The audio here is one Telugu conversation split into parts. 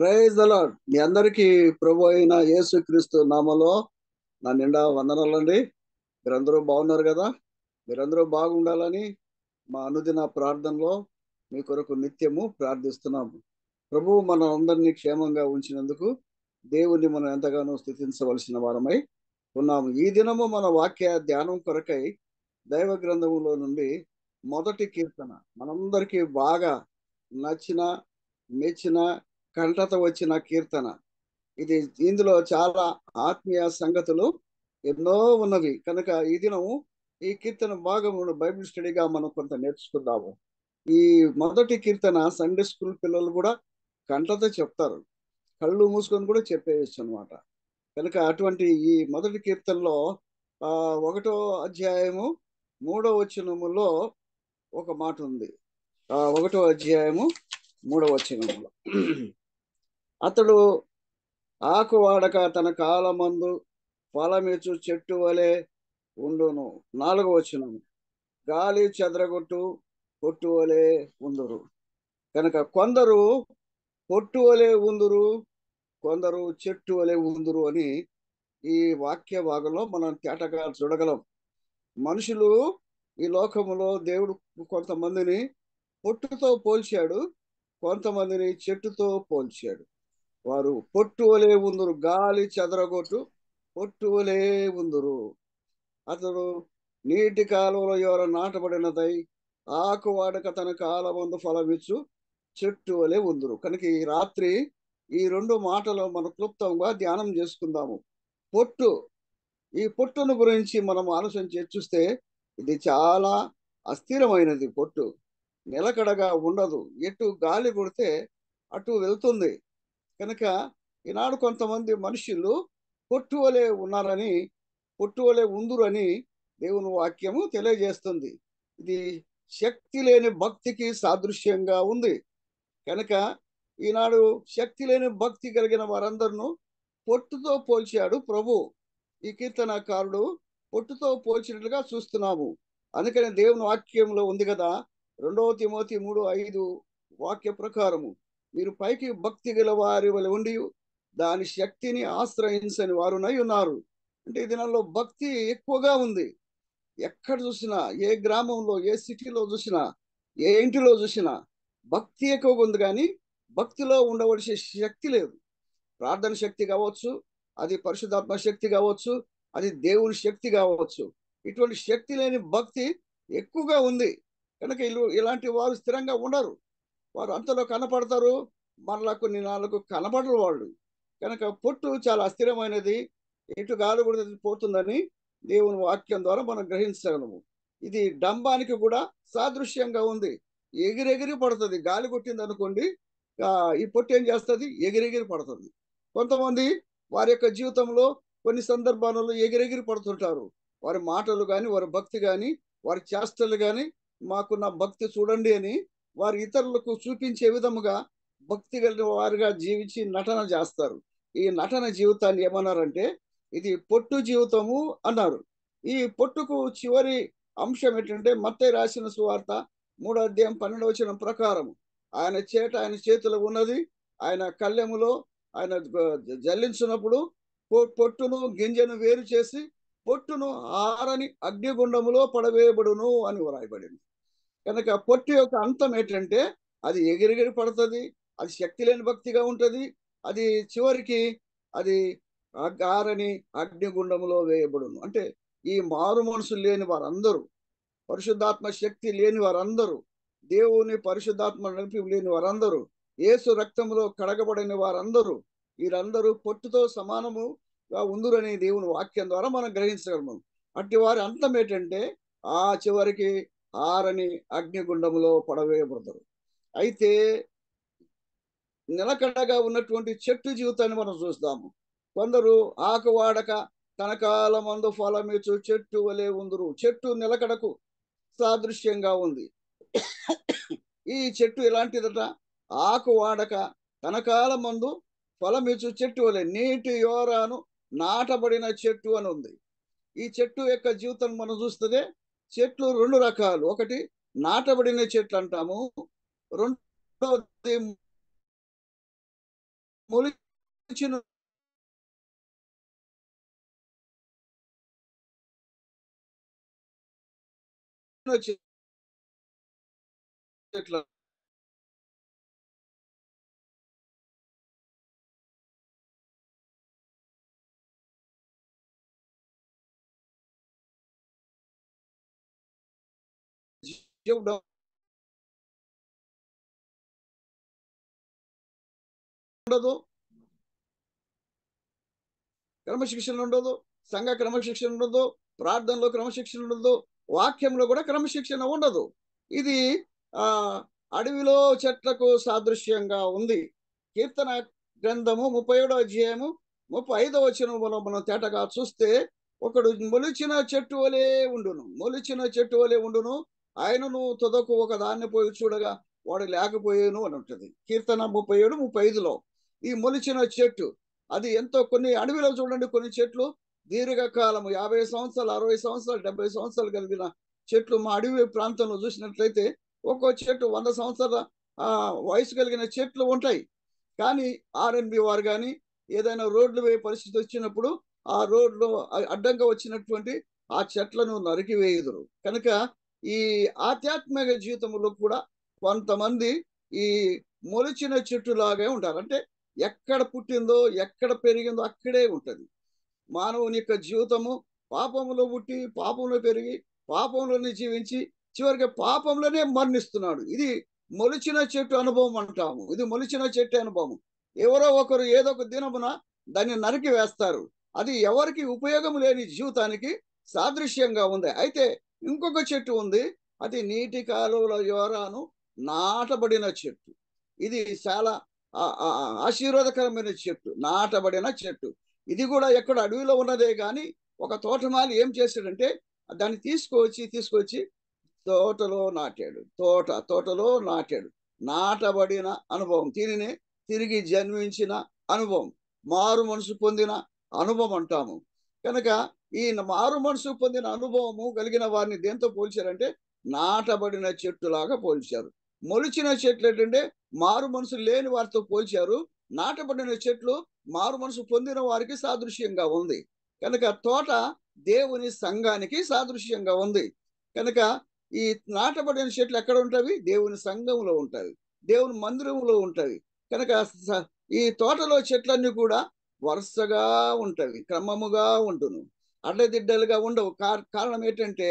ప్రైజ్ మీ అందరికీ ప్రభు అయిన యేసు క్రీస్తు నామలో నా నిండా వందనాలండి మీరందరూ బాగున్నారు కదా మీరందరూ బాగుండాలని మా అనుదిన ప్రార్థనలో మీ కొరకు నిత్యము ప్రార్థిస్తున్నాము ప్రభు మన అందరినీ క్షేమంగా ఉంచినందుకు దేవుణ్ణి మనం ఎంతగానో స్థితించవలసిన వారమై ఉన్నాము ఈ దినము మన వాక్య ధ్యానం కొరకై దైవ గ్రంథములో నుండి మొదటి కీర్తన మనందరికీ బాగా నచ్చిన మెచ్చిన కంటత వచ్చిన కీర్తన ఇది ఇందులో చాలా ఆత్మీయ సంగతులు ఎన్నో ఉన్నవి కనుక ఈ దినము ఈ కీర్తన భాగం బైబిల్ స్టడీగా మనం కొంత నేర్చుకుందాము ఈ మొదటి కీర్తన సండే స్కూల్ పిల్లలు కూడా కంటతో చెప్తారు కళ్ళు మూసుకొని కూడా చెప్పేయచ్చు అనమాట కనుక అటువంటి ఈ మొదటి కీర్తనలో ఒకటో అధ్యాయము మూడో వచనములో ఒక మాట ఉంది ఒకటో అధ్యాయము మూడవ వచనములో అతడు ఆకు వాడక తన కాలమందు ఫలమిచ్చు చెట్టు వలె ఉండును నాలుగు వచ్చిన గాలి చెదరగొట్టు పొట్టు వలె ఉందరు కనుక కొందరు పొట్టు వలె ఉందరు కొందరు చెట్టు వలె ఉందరు అని ఈ వాక్య భాగంలో మనం తేటగా చూడగలం మనుషులు ఈ లోకములో దేవుడు కొంతమందిని పొట్టుతో పోల్చాడు కొంతమందిని చెట్టుతో పోల్చాడు వారు పొట్టు వలే ఉందరు గాలి చెదరగొట్టు పొట్టు వలే ఉందరు అతడు నీటి కాలువలో ఎవర నాటబడినదై ఆకు వాడక తన ఫలం ఫలమిచ్చు చెట్టు వలె ఉందరు కనుక ఈ రాత్రి ఈ రెండు మాటలు మనం క్లుప్తంగా ధ్యానం చేసుకుందాము పొట్టు ఈ పొట్టును గురించి మనం ఆలోచన చర్చిస్తే ఇది చాలా అస్థిరమైనది పొట్టు నిలకడగా ఉండదు ఎటు గాలి కొడితే అటు వెళ్తుంది కనుక ఈనాడు కొంతమంది మనుషులు పొట్టు వలె ఉన్నారని పొట్టు వలె ఉందురని దేవుని వాక్యము తెలియజేస్తుంది ఇది శక్తి లేని భక్తికి సాదృశ్యంగా ఉంది కనుక ఈనాడు శక్తి లేని భక్తి కలిగిన వారందరినూ పొట్టుతో పోల్చాడు ప్రభు ఈ కీర్తనకారుడు పొట్టుతో పోల్చినట్లుగా చూస్తున్నాము అందుకని దేవుని వాక్యంలో ఉంది కదా రెండవ తిమోతి మూడు ఐదు వాక్య ప్రకారము మీరు పైకి భక్తి గల వారి వల్ల ఉండి దాని శక్తిని ఆశ్రయించని వారునై ఉన్నారు అంటే ఈ దినాల్లో భక్తి ఎక్కువగా ఉంది ఎక్కడ చూసినా ఏ గ్రామంలో ఏ సిటీలో చూసినా ఏ ఇంటిలో చూసినా భక్తి ఎక్కువగా ఉంది కానీ భక్తిలో ఉండవలసిన శక్తి లేదు ప్రార్థన శక్తి కావచ్చు అది పరిశుధాత్మ శక్తి కావచ్చు అది దేవుని శక్తి కావచ్చు ఇటువంటి శక్తి లేని భక్తి ఎక్కువగా ఉంది కనుక ఇలాంటి వారు స్థిరంగా ఉండరు వారు అంతలో కనపడతారు మనలా కొన్ని నాలుగు కనపడరు వాళ్ళు కనుక పొట్టు చాలా అస్థిరమైనది ఎటు గాలి కూడా పోతుందని దేవుని వాక్యం ద్వారా మనం గ్రహించగలము ఇది డంబానికి కూడా సాదృశ్యంగా ఉంది ఎగిరెగిరి పడుతుంది గాలి కొట్టింది అనుకోండి ఈ పొట్టు ఏం చేస్తుంది ఎగిరెగిరి పడుతుంది కొంతమంది వారి యొక్క జీవితంలో కొన్ని సందర్భాలలో ఎగిరెగిరి పడుతుంటారు వారి మాటలు కానీ వారి భక్తి కానీ వారి చేష్టలు కానీ మాకున్న భక్తి చూడండి అని వారు ఇతరులకు చూపించే విధముగా భక్తి కలిగిన వారుగా జీవించి నటన చేస్తారు ఈ నటన జీవితాన్ని ఏమన్నారంటే ఇది పొట్టు జీవితము అన్నారు ఈ పొట్టుకు చివరి అంశం ఏంటంటే మత్తయ్య రాసిన సువార్త మూడో అధ్యాయం పన్నెండు వచ్చిన ప్రకారం ఆయన చేట ఆయన చేతిలో ఉన్నది ఆయన కళ్ళెములో ఆయన జల్లించినప్పుడు పొట్టును గింజను వేరు చేసి పొట్టును ఆరని అగ్నిగుండములో పడవేయబడును అని వ్రాయబడింది కనుక పొట్టు యొక్క అంతం ఏంటంటే అది ఎగిరిగిరి పడుతుంది అది శక్తి లేని భక్తిగా ఉంటుంది అది చివరికి అది గారని అగ్నిగుండంలో వేయబడును అంటే ఈ మారు మనసు లేని వారందరూ పరిశుద్ధాత్మ శక్తి లేని వారందరూ దేవుని పరిశుద్ధాత్మ నడిపి లేని వారందరూ ఏసు రక్తంలో కడగబడిన వారందరూ వీరందరూ పొట్టుతో సమానముగా ఉందరని దేవుని వాక్యం ద్వారా మనం గ్రహించగలము అట్టి వారి అంతం ఏంటంటే ఆ చివరికి ఆరని అగ్నిగుండంలో పడవేయబడతారు అయితే నిలకడగా ఉన్నటువంటి చెట్టు జీవితాన్ని మనం చూస్తాము కొందరు ఆకు వాడక తన కాలమందు ఫలమేచు చెట్టు వలే ఉందరు చెట్టు నిలకడకు సాదృశ్యంగా ఉంది ఈ చెట్టు ఎలాంటిదట ఆకు వాడక తన కాలమందు ఫలమిచ్చు చెట్టు వలె నీటి యోరాను నాటబడిన చెట్టు అని ఉంది ఈ చెట్టు యొక్క జీవితం మనం చూస్తుంది చెట్లు రెండు రకాలు ఒకటి నాటబడిన చెట్లు అంటాము రెండవది మొలిచిన చెట్లు triệu đồng ఉండదు క్రమశిక్షణ ఉండదు సంఘ క్రమశిక్షణ ఉండదు ప్రార్థనలో క్రమశిక్షణ ఉండదు వాక్యంలో కూడా క్రమశిక్షణ ఉండదు ఇది ఆ అడవిలో చెట్లకు సాదృశ్యంగా ఉంది కీర్తన గ్రంథము ముప్పై ఏడో అధ్యాయము ముప్పై ఐదో వచనంలో మనం తేటగా చూస్తే ఒకడు మొలిచిన చెట్టు వలే ఉండును మొలిచిన చెట్టు వలే ఉండును ఆయన నువ్వు తొదకు ఒక దాన్ని పోయి చూడగా వాడు లేకపోయాను అని ఉంటుంది కీర్తన ముప్పై ఏడు ముప్పై ఐదులో ఈ మొలిచిన చెట్టు అది ఎంతో కొన్ని అడవిలో చూడండి కొన్ని చెట్లు దీర్ఘకాలము యాభై సంవత్సరాలు అరవై సంవత్సరాలు డెబ్బై సంవత్సరాలు కలిగిన చెట్లు మా అడవి ప్రాంతంలో చూసినట్లయితే ఒక్కో చెట్టు వంద సంవత్సరాల వయసు కలిగిన చెట్లు ఉంటాయి కానీ ఆర్ఎన్బి వారు కానీ ఏదైనా రోడ్లు వే పరిస్థితి వచ్చినప్పుడు ఆ రోడ్లు అడ్డంగా వచ్చినటువంటి ఆ చెట్లను నరికివేయుదురు కనుక ఈ ఆధ్యాత్మిక జీవితంలో కూడా కొంతమంది ఈ మొలిచిన చెట్టులాగే ఉంటారు అంటే ఎక్కడ పుట్టిందో ఎక్కడ పెరిగిందో అక్కడే ఉంటుంది మానవుని యొక్క జీవితము పాపంలో పుట్టి పాపంలో పెరిగి పాపంలోనే జీవించి చివరికి పాపంలోనే మరణిస్తున్నాడు ఇది మొలిచిన చెట్టు అనుభవం అంటాము ఇది మొలిచిన చెట్టు అనుభవం ఎవరో ఒకరు ఏదో ఒక దినమున దాన్ని నరికి వేస్తారు అది ఎవరికి ఉపయోగం లేని జీవితానికి సాదృశ్యంగా ఉంది అయితే ఇంకొక చెట్టు ఉంది అది నీటి కాలువల ద్వారాను నాటబడిన చెట్టు ఇది చాలా ఆశీర్వాదకరమైన చెట్టు నాటబడిన చెట్టు ఇది కూడా ఎక్కడ అడవిలో ఉన్నదే కానీ ఒక తోటమాలి ఏం చేశాడంటే దాన్ని తీసుకొచ్చి తీసుకొచ్చి తోటలో నాటాడు తోట తోటలో నాటాడు నాటబడిన అనుభవం దీనిని తిరిగి జన్మించిన అనుభవం మారు మనసు పొందిన అనుభవం అంటాము కనుక ఈ మారు మనసు పొందిన అనుభవము కలిగిన వారిని దేంతో పోల్చారంటే నాటబడిన చెట్టులాగా పోల్చారు మొలిచిన చెట్లు ఏంటంటే మారు మనసు లేని వారితో పోల్చారు నాటబడిన చెట్లు మారు మనసు పొందిన వారికి సాదృశ్యంగా ఉంది కనుక తోట దేవుని సంఘానికి సాదృశ్యంగా ఉంది కనుక ఈ నాటబడిన చెట్లు ఎక్కడ ఉంటాయి దేవుని సంఘంలో ఉంటాయి దేవుని మందిరంలో ఉంటాయి కనుక ఈ తోటలో చెట్లన్నీ కూడా వరుసగా ఉంటవి క్రమముగా ఉంటును అడ్డదిడ్డలుగా ఉండవు కారణం ఏంటంటే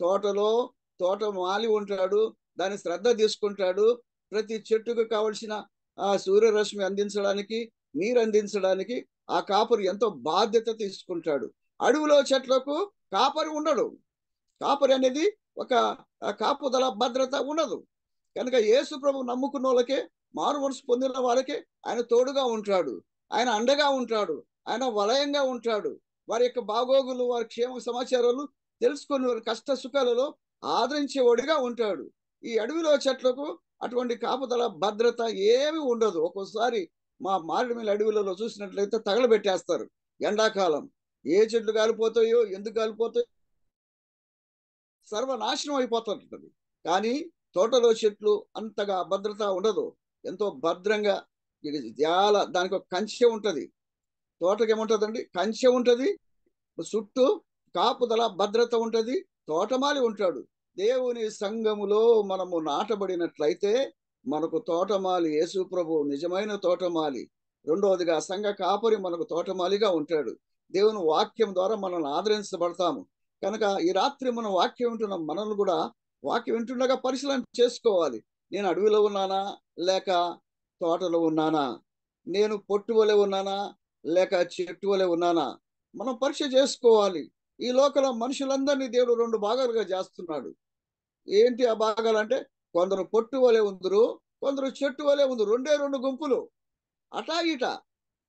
తోటలో తోట మాలి ఉంటాడు దాని శ్రద్ధ తీసుకుంటాడు ప్రతి చెట్టుకు కావలసిన ఆ సూర్యరశ్మి అందించడానికి నీరు అందించడానికి ఆ కాపరు ఎంతో బాధ్యత తీసుకుంటాడు అడవిలో చెట్లకు కాపరి ఉండడు కాపరి అనేది ఒక కాపుదల భద్రత ఉండదు కనుక యేసు ప్రభు నమ్ముకున్న వాళ్ళకే మారు మనసు పొందిన వాళ్ళకే ఆయన తోడుగా ఉంటాడు ఆయన అండగా ఉంటాడు ఆయన వలయంగా ఉంటాడు వారి యొక్క బాగోగులు వారి క్షేమ సమాచారాలు తెలుసుకొని వారి కష్ట సుఖాలలో ఆదరించేవాడిగా ఉంటాడు ఈ అడవిలో చెట్లకు అటువంటి కాపుదల భద్రత ఏమి ఉండదు ఒక్కోసారి మా మారేడుమిల్లి అడవిలలో చూసినట్లయితే తగలబెట్టేస్తారు ఎండాకాలం ఏ చెట్లు కాలిపోతాయో ఎందుకు కాలిపోతాయో సర్వనాశనం అయిపోతుంటుంది కానీ తోటలో చెట్లు అంతగా భద్రత ఉండదు ఎంతో భద్రంగా చాలా దానికి ఒక కంచె ఉంటుంది తోటకి ఏముంటుందండి కంచె ఉంటుంది చుట్టూ కాపుదల భద్రత ఉంటుంది తోటమాలి ఉంటాడు దేవుని సంఘములో మనము నాటబడినట్లయితే మనకు తోటమాలి యేసు ప్రభు నిజమైన తోటమాలి రెండవదిగా సంఘ కాపరి మనకు తోటమాలిగా ఉంటాడు దేవుని వాక్యం ద్వారా మనల్ని ఆదరించబడతాము కనుక ఈ రాత్రి మనం వాక్యం వింటున్న మనల్ని కూడా వాక్యం వింటుండగా పరిశీలన చేసుకోవాలి నేను అడవిలో ఉన్నానా లేక తోటలో ఉన్నానా నేను పొట్టువలే ఉన్నానా లేక చెట్టు వలె ఉన్నానా మనం పరీక్ష చేసుకోవాలి ఈ లోకల మనుషులందరినీ దేవుడు రెండు భాగాలుగా చేస్తున్నాడు ఏంటి ఆ భాగాలు అంటే కొందరు పొట్టు వలె ఉందరు కొందరు చెట్టు వలె ఉంది రెండే రెండు గుంపులు అటా ఇట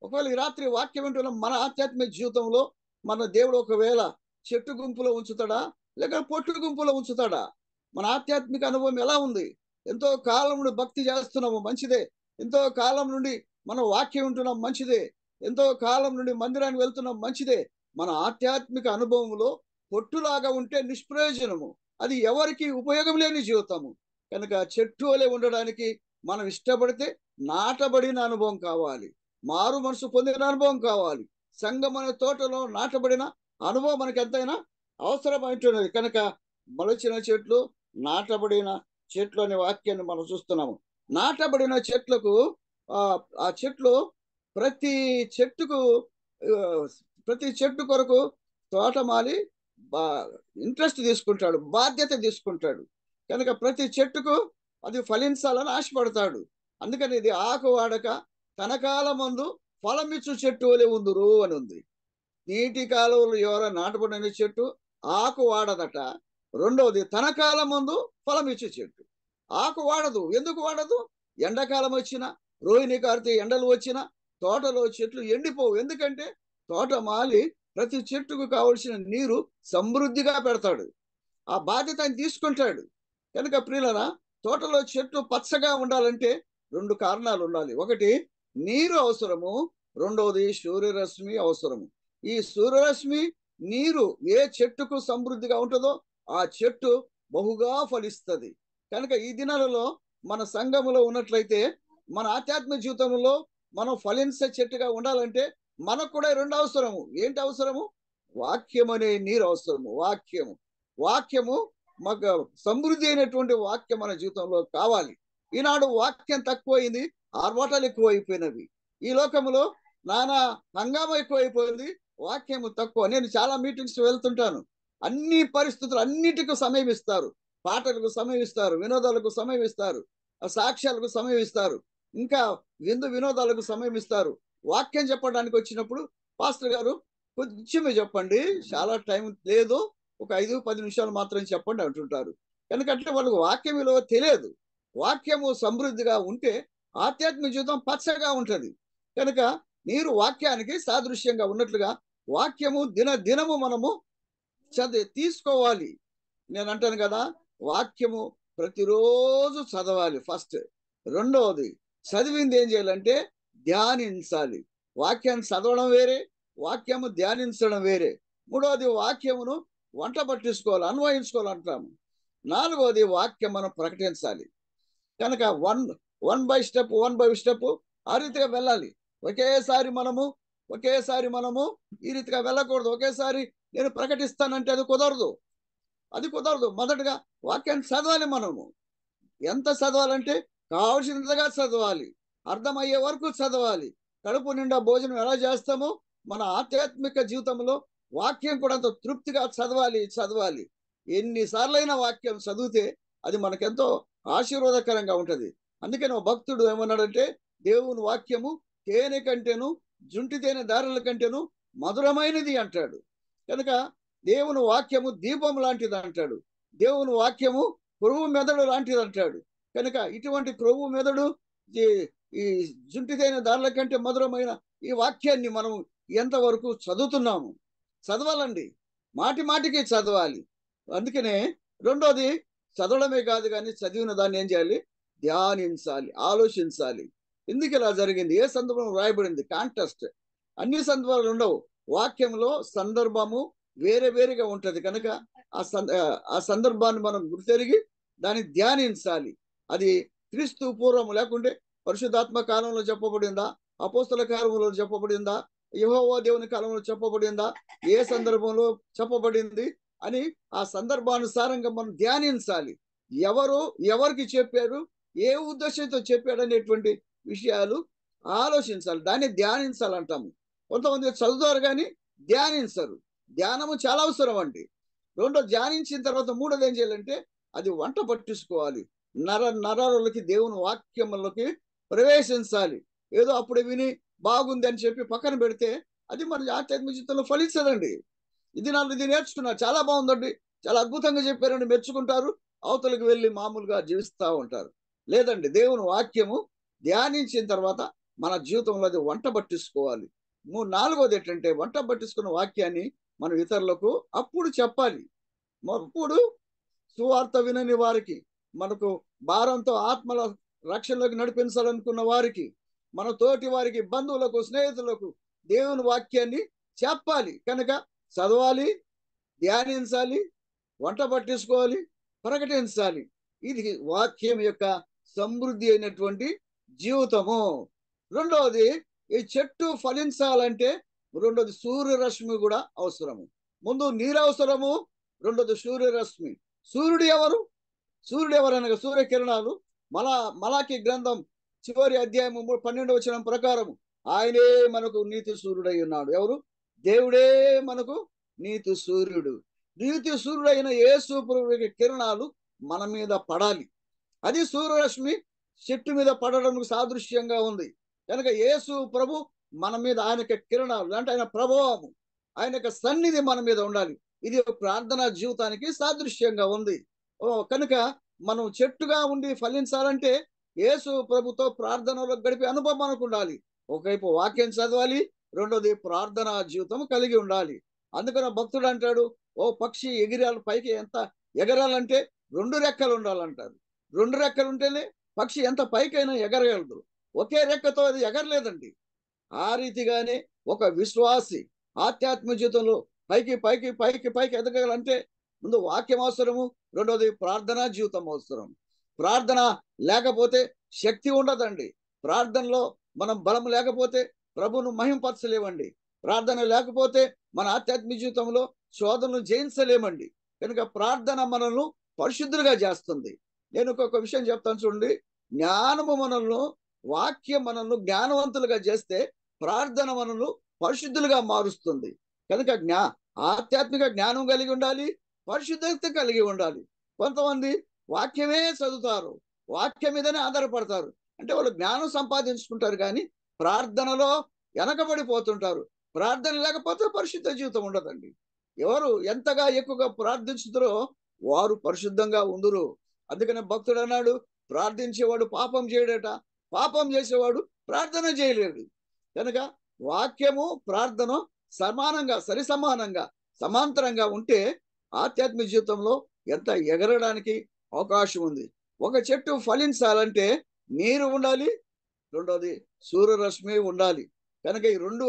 ఒకవేళ ఈ రాత్రి వాక్యం వింటున్న మన ఆధ్యాత్మిక జీవితంలో మన దేవుడు ఒకవేళ చెట్టు గుంపులో ఉంచుతాడా లేక పొట్టు గుంపులో ఉంచుతాడా మన ఆధ్యాత్మిక అనుభవం ఎలా ఉంది ఎంతో కాలం నుండి భక్తి చేస్తున్నాము మంచిదే ఎంతో కాలం నుండి మనం వాక్యం వింటున్నాం మంచిదే ఎంతో కాలం నుండి మందిరానికి వెళ్తున్నాం మంచిదే మన ఆధ్యాత్మిక అనుభవంలో పొట్టులాగా ఉంటే నిష్ప్రయోజనము అది ఎవరికి ఉపయోగం లేని జీవితము కనుక చెట్టు వలె ఉండడానికి మనం ఇష్టపడితే నాటబడిన అనుభవం కావాలి మారు మనసు పొందిన అనుభవం కావాలి సంగం అనే తోటలో నాటబడిన అనుభవం మనకి ఎంతైనా అవసరమైనటువంటిది కనుక మొలచిన చెట్లు నాటబడిన చెట్లు అనే వాక్యాన్ని మనం చూస్తున్నాము నాటబడిన చెట్లకు ఆ చెట్లు ప్రతి చెట్టుకు ప్రతి చెట్టు కొరకు తోటమాలి బా ఇంట్రెస్ట్ తీసుకుంటాడు బాధ్యత తీసుకుంటాడు కనుక ప్రతి చెట్టుకు అది ఫలించాలని ఆశపడతాడు అందుకని ఇది ఆకు వాడక తన కాలం ముందు ఫలమిచ్చు చెట్టు వలె ఉందురు అని ఉంది నీటి కాలువలు ఎవరో నాటబడిన చెట్టు ఆకు వాడదట రెండవది తన కాలం ముందు ఫలమిచ్చు చెట్టు ఆకు వాడదు ఎందుకు వాడదు ఎండాకాలం వచ్చినా రోహిణి కార్తీ ఎండలు వచ్చినా తోటలో చెట్లు ఎండిపోవు ఎందుకంటే తోట మాలి ప్రతి చెట్టుకు కావలసిన నీరు సమృద్ధిగా పెడతాడు ఆ బాధ్యత ఆయన తీసుకుంటాడు కనుక ప్రియులరా తోటలో చెట్టు పచ్చగా ఉండాలంటే రెండు కారణాలు ఉండాలి ఒకటి నీరు అవసరము రెండవది సూర్యరశ్మి అవసరము ఈ సూర్యరశ్మి నీరు ఏ చెట్టుకు సమృద్ధిగా ఉంటుందో ఆ చెట్టు బహుగా ఫలిస్తుంది కనుక ఈ దినాలలో మన సంఘములో ఉన్నట్లయితే మన ఆధ్యాత్మిక జీవితంలో మనం ఫలించే చెట్టుగా ఉండాలంటే మనకు కూడా రెండు అవసరము ఏంటి అవసరము వాక్యం అనే నీరు అవసరము వాక్యము వాక్యము మాకు సమృద్ధి అయినటువంటి వాక్యం మన జీవితంలో కావాలి ఈనాడు వాక్యం తక్కువైంది ఆర్భాటాలు ఎక్కువైపోయినవి ఈ లోకంలో నానా ఎక్కువ ఎక్కువైపోయింది వాక్యం తక్కువ నేను చాలా మీటింగ్స్ వెళ్తుంటాను అన్ని పరిస్థితులు అన్నిటికీ సమయం ఇస్తారు పాటలకు సమయం ఇస్తారు వినోదాలకు సమయం ఇస్తారు సాక్ష్యాలకు సమయం ఇస్తారు ఇంకా విందు వినోదాలకు సమయం ఇస్తారు వాక్యం చెప్పడానికి వచ్చినప్పుడు పాస్టర్ గారు కొంచెమే చెప్పండి చాలా టైం లేదు ఒక ఐదు పది నిమిషాలు మాత్రం చెప్పండి అంటుంటారు ఎందుకంటే వాళ్ళకు వాక్యం విలువ తెలియదు వాక్యము సమృద్ధిగా ఉంటే ఆధ్యాత్మిక జీవితం పచ్చగా ఉంటుంది కనుక మీరు వాక్యానికి సాదృశ్యంగా ఉన్నట్లుగా వాక్యము దిన దినము మనము చదివి తీసుకోవాలి నేను అంటాను కదా వాక్యము ప్రతిరోజు చదవాలి ఫస్ట్ రెండవది చదివింది ఏం చేయాలంటే ధ్యానించాలి వాక్యాన్ని చదవడం వేరే వాక్యము ధ్యానించడం వేరే మూడవది వాక్యమును వంట పట్టించుకోవాలి అన్వయించుకోవాలంటాము అంటాము నాలుగవది వాక్యం మనం ప్రకటించాలి కనుక one one by step one by step ఆ రీతిగా వెళ్ళాలి ఒకేసారి మనము ఒకేసారి మనము ఈ రీతిగా వెళ్ళకూడదు ఒకేసారి నేను ప్రకటిస్తానంటే అది కుదరదు అది కుదరదు మొదటగా వాక్యాన్ని చదవాలి మనము ఎంత చదవాలంటే కావలసినంతగా చదవాలి అర్థమయ్యే వరకు చదవాలి కడుపు నిండా భోజనం ఎలా చేస్తామో మన ఆధ్యాత్మిక జీవితంలో వాక్యం కూడా అంత తృప్తిగా చదవాలి చదవాలి ఎన్నిసార్లైనా వాక్యం చదివితే అది మనకెంతో ఆశీర్వాదకరంగా ఉంటుంది అందుకని ఒక భక్తుడు ఏమన్నాడంటే దేవుని వాక్యము తేనె కంటేను జుంటి తేనె దారుల కంటేను మధురమైనది అంటాడు కనుక దేవుని వాక్యము దీపం లాంటిది అంటాడు దేవుని వాక్యము పురుగు మెదడు లాంటిది అంటాడు కనుక ఇటువంటి ప్రభు మెదడు ఈ జుంటిదైన దారుల కంటే మధురమైన ఈ వాక్యాన్ని మనం ఎంతవరకు చదువుతున్నాము చదవాలండి మాటి మాటికి చదవాలి అందుకనే రెండోది చదవడమే కాదు కానీ చదివిన దాన్ని ఏం చేయాలి ధ్యానించాలి ఆలోచించాలి ఎందుకు ఇలా జరిగింది ఏ సందర్భం రాయబడింది కాంటెస్ట్ అన్ని సందర్భాలు ఉండవు వాక్యంలో సందర్భము వేరే వేరేగా ఉంటుంది కనుక ఆ సందర్భాన్ని మనం గుర్తెరిగి దాన్ని ధ్యానించాలి అది క్రీస్తు పూర్వం లేకుంటే పరిశుద్ధాత్మ కాలంలో చెప్పబడిందా అపోస్తల కాలంలో చెప్పబడిందా యహోవా దేవుని కాలంలో చెప్పబడిందా ఏ సందర్భంలో చెప్పబడింది అని ఆ సందర్భానుసారంగా మనం ధ్యానించాలి ఎవరు ఎవరికి చెప్పారు ఏ ఉద్దేశంతో చెప్పాడు అనేటువంటి విషయాలు ఆలోచించాలి దాన్ని ధ్యానించాలంటాము కొంతమంది చదువుతారు కానీ ధ్యానించరు ధ్యానము చాలా అవసరం అండి రెండో ధ్యానించిన తర్వాత మూడోది ఏం చేయాలంటే అది వంట పట్టించుకోవాలి నర నరాలలోకి దేవుని వాక్యములకి ప్రవేశించాలి ఏదో అప్పుడు విని బాగుంది అని చెప్పి పక్కన పెడితే అది మన ఆధ్యాత్మిక జీవితంలో ఫలిస్తుందండి ఇది నన్ను ఇది నేర్చుకున్నా చాలా బాగుందండి చాలా అద్భుతంగా చెప్పారండి మెచ్చుకుంటారు అవతలకు వెళ్ళి మామూలుగా జీవిస్తూ ఉంటారు లేదండి దేవుని వాక్యము ధ్యానించిన తర్వాత మన జీవితంలో అది వంట పట్టించుకోవాలి మూడు నాలుగోది ఏంటంటే వంట పట్టించుకున్న వాక్యాన్ని మనం ఇతరులకు అప్పుడు చెప్పాలి అప్పుడు సువార్త వినని వారికి మనకు భారంతో ఆత్మల రక్షణలోకి నడిపించాలనుకున్న వారికి మన తోటి వారికి బంధువులకు స్నేహితులకు దేవుని వాక్యాన్ని చెప్పాలి కనుక చదవాలి ధ్యానించాలి వంట పట్టించుకోవాలి ప్రకటించాలి ఇది వాక్యం యొక్క సమృద్ధి అయినటువంటి జీవితము రెండవది ఈ చెట్టు ఫలించాలంటే రెండోది సూర్యరశ్మి కూడా అవసరము ముందు నీరు అవసరము రెండోది సూర్యరశ్మి సూర్యుడు ఎవరు సూర్యుడు ఎవరనగా సూర్యకిరణాలు మలా మలాకి గ్రంథం చివరి అధ్యాయము పన్నెండు వచ్చిన ప్రకారము ఆయనే మనకు నీతి సూర్యుడై ఉన్నాడు ఎవరు దేవుడే మనకు నీతి సూర్యుడు నీతి సూర్యుడైన ఏ సూర్యుడి కిరణాలు మన మీద పడాలి అది సూర్యరశ్మి చెట్టు మీద పడడానికి సాదృశ్యంగా ఉంది కనుక యేసు ప్రభు మన మీద ఆయన యొక్క కిరణాలు అంటే ఆయన ప్రభావము ఆయన యొక్క సన్నిధి మన మీద ఉండాలి ఇది ప్రార్థనా జీవితానికి సాదృశ్యంగా ఉంది కనుక మనం చెట్టుగా ఉండి ఫలించాలంటే యేసు ప్రభుతో ప్రార్థనలో గడిపే అనుభవం మనకు ఉండాలి ఒకవైపు వాక్యం చదవాలి రెండోది ప్రార్థనా జీవితం కలిగి ఉండాలి అందుకని భక్తుడు అంటాడు ఓ పక్షి ఎగిరాలి పైకి ఎంత ఎగరాలంటే రెండు రెక్కలు ఉండాలంటారు రెండు రెక్కలు ఉంటేనే పక్షి ఎంత పైకైనా ఎగరగలదు ఒకే రెక్కతో అది ఎగరలేదండి ఆ రీతిగానే ఒక విశ్వాసి ఆధ్యాత్మ జీవితంలో పైకి పైకి పైకి పైకి ఎదగలంటే ముందు వాక్యం అవసరము రెండోది ప్రార్థనా జీవితం అవసరం ప్రార్థన లేకపోతే శక్తి ఉండదండి ప్రార్థనలో మనం బలం లేకపోతే ప్రభును మహింపరచలేమండి ప్రార్థన లేకపోతే మన ఆధ్యాత్మిక జీవితంలో శోధనలు జయించలేమండి కనుక ప్రార్థన మనల్ని పరిశుద్ధులుగా చేస్తుంది నేను ఒక విషయం చెప్తాను చూడండి జ్ఞానము మనల్ని వాక్యం మనల్ని జ్ఞానవంతులుగా చేస్తే ప్రార్థన మనల్ని పరిశుద్ధులుగా మారుస్తుంది కనుక జ్ఞా ఆధ్యాత్మిక జ్ఞానం కలిగి ఉండాలి పరిశుద్ధత కలిగి ఉండాలి కొంతమంది వాక్యమే చదువుతారు వాక్యం మీదనే ఆధారపడతారు అంటే వాళ్ళు జ్ఞానం సంపాదించుకుంటారు కానీ ప్రార్థనలో వెనకబడిపోతుంటారు ప్రార్థన లేకపోతే పరిశుద్ధ జీవితం ఉండదండి ఎవరు ఎంతగా ఎక్కువగా ప్రార్థించుతారో వారు పరిశుద్ధంగా ఉందరు అందుకనే భక్తుడు అన్నాడు ప్రార్థించేవాడు పాపం చేయడట పాపం చేసేవాడు ప్రార్థన చేయలేడు కనుక వాక్యము ప్రార్థన సమానంగా సరి సమానంగా సమాంతరంగా ఉంటే ఆధ్యాత్మిక జీవితంలో ఎంత ఎగరడానికి అవకాశం ఉంది ఒక చెట్టు ఫలించాలంటే నీరు ఉండాలి రెండోది సూర్యరశ్మి ఉండాలి కనుక ఈ రెండు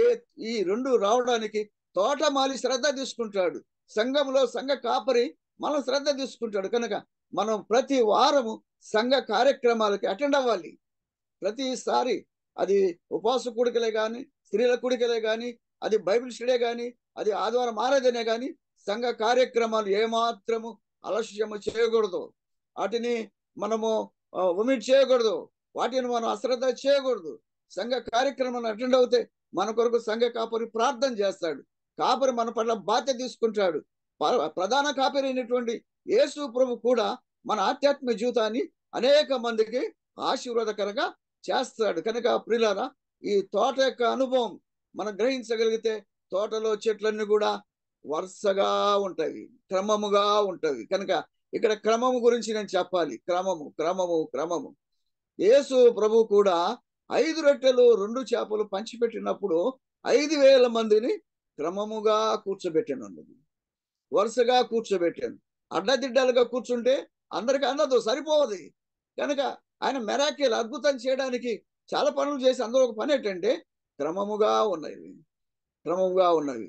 ఏ ఈ రెండు రావడానికి తోటమాలి శ్రద్ధ తీసుకుంటాడు సంఘంలో సంఘ కాపరి మనం శ్రద్ధ తీసుకుంటాడు కనుక మనం ప్రతి వారము సంఘ కార్యక్రమాలకి అటెండ్ అవ్వాలి ప్రతిసారి అది ఉపవాస కూడికలే కానీ స్త్రీల కూడికలే కానీ అది బైబిల్ స్టడీ కానీ అది ఆదివారం ఆరాధనే కానీ సంఘ కార్యక్రమాలు ఏమాత్రము అలస్యము చేయకూడదు వాటిని మనము ఒమిట్ చేయకూడదు వాటిని మనం అశ్రద్ధ చేయకూడదు సంఘ కార్యక్రమాన్ని అటెండ్ అవుతే మన కొరకు సంఘ కాపరి ప్రార్థన చేస్తాడు కాపరి మన పట్ల బాధ్యత తీసుకుంటాడు ప్రధాన కాపరి అయినటువంటి యేసు ప్రభు కూడా మన ఆధ్యాత్మిక జీవితాన్ని అనేక మందికి ఆశీర్వాదకరంగా చేస్తాడు కనుక ప్రిలారా ఈ తోట యొక్క అనుభవం మనం గ్రహించగలిగితే తోటలో చెట్లన్నీ కూడా వరుసగా ఉంటుంది క్రమముగా ఉంటుంది కనుక ఇక్కడ క్రమము గురించి నేను చెప్పాలి క్రమము క్రమము క్రమము యేసు ప్రభు కూడా ఐదు రొట్టెలు రెండు చేపలు పంచిపెట్టినప్పుడు ఐదు వేల మందిని క్రమముగా కూర్చోబెట్టాను అన్నది వరుసగా కూర్చోబెట్టాను అడ్డదిడ్డాలుగా కూర్చుంటే అందరికి అందదు సరిపోవది కనుక ఆయన మెరాకేలు అద్భుతం చేయడానికి చాలా పనులు చేసి అందరూ ఒక పని ఏంటంటే క్రమముగా ఉన్నవి క్రమముగా ఉన్నవి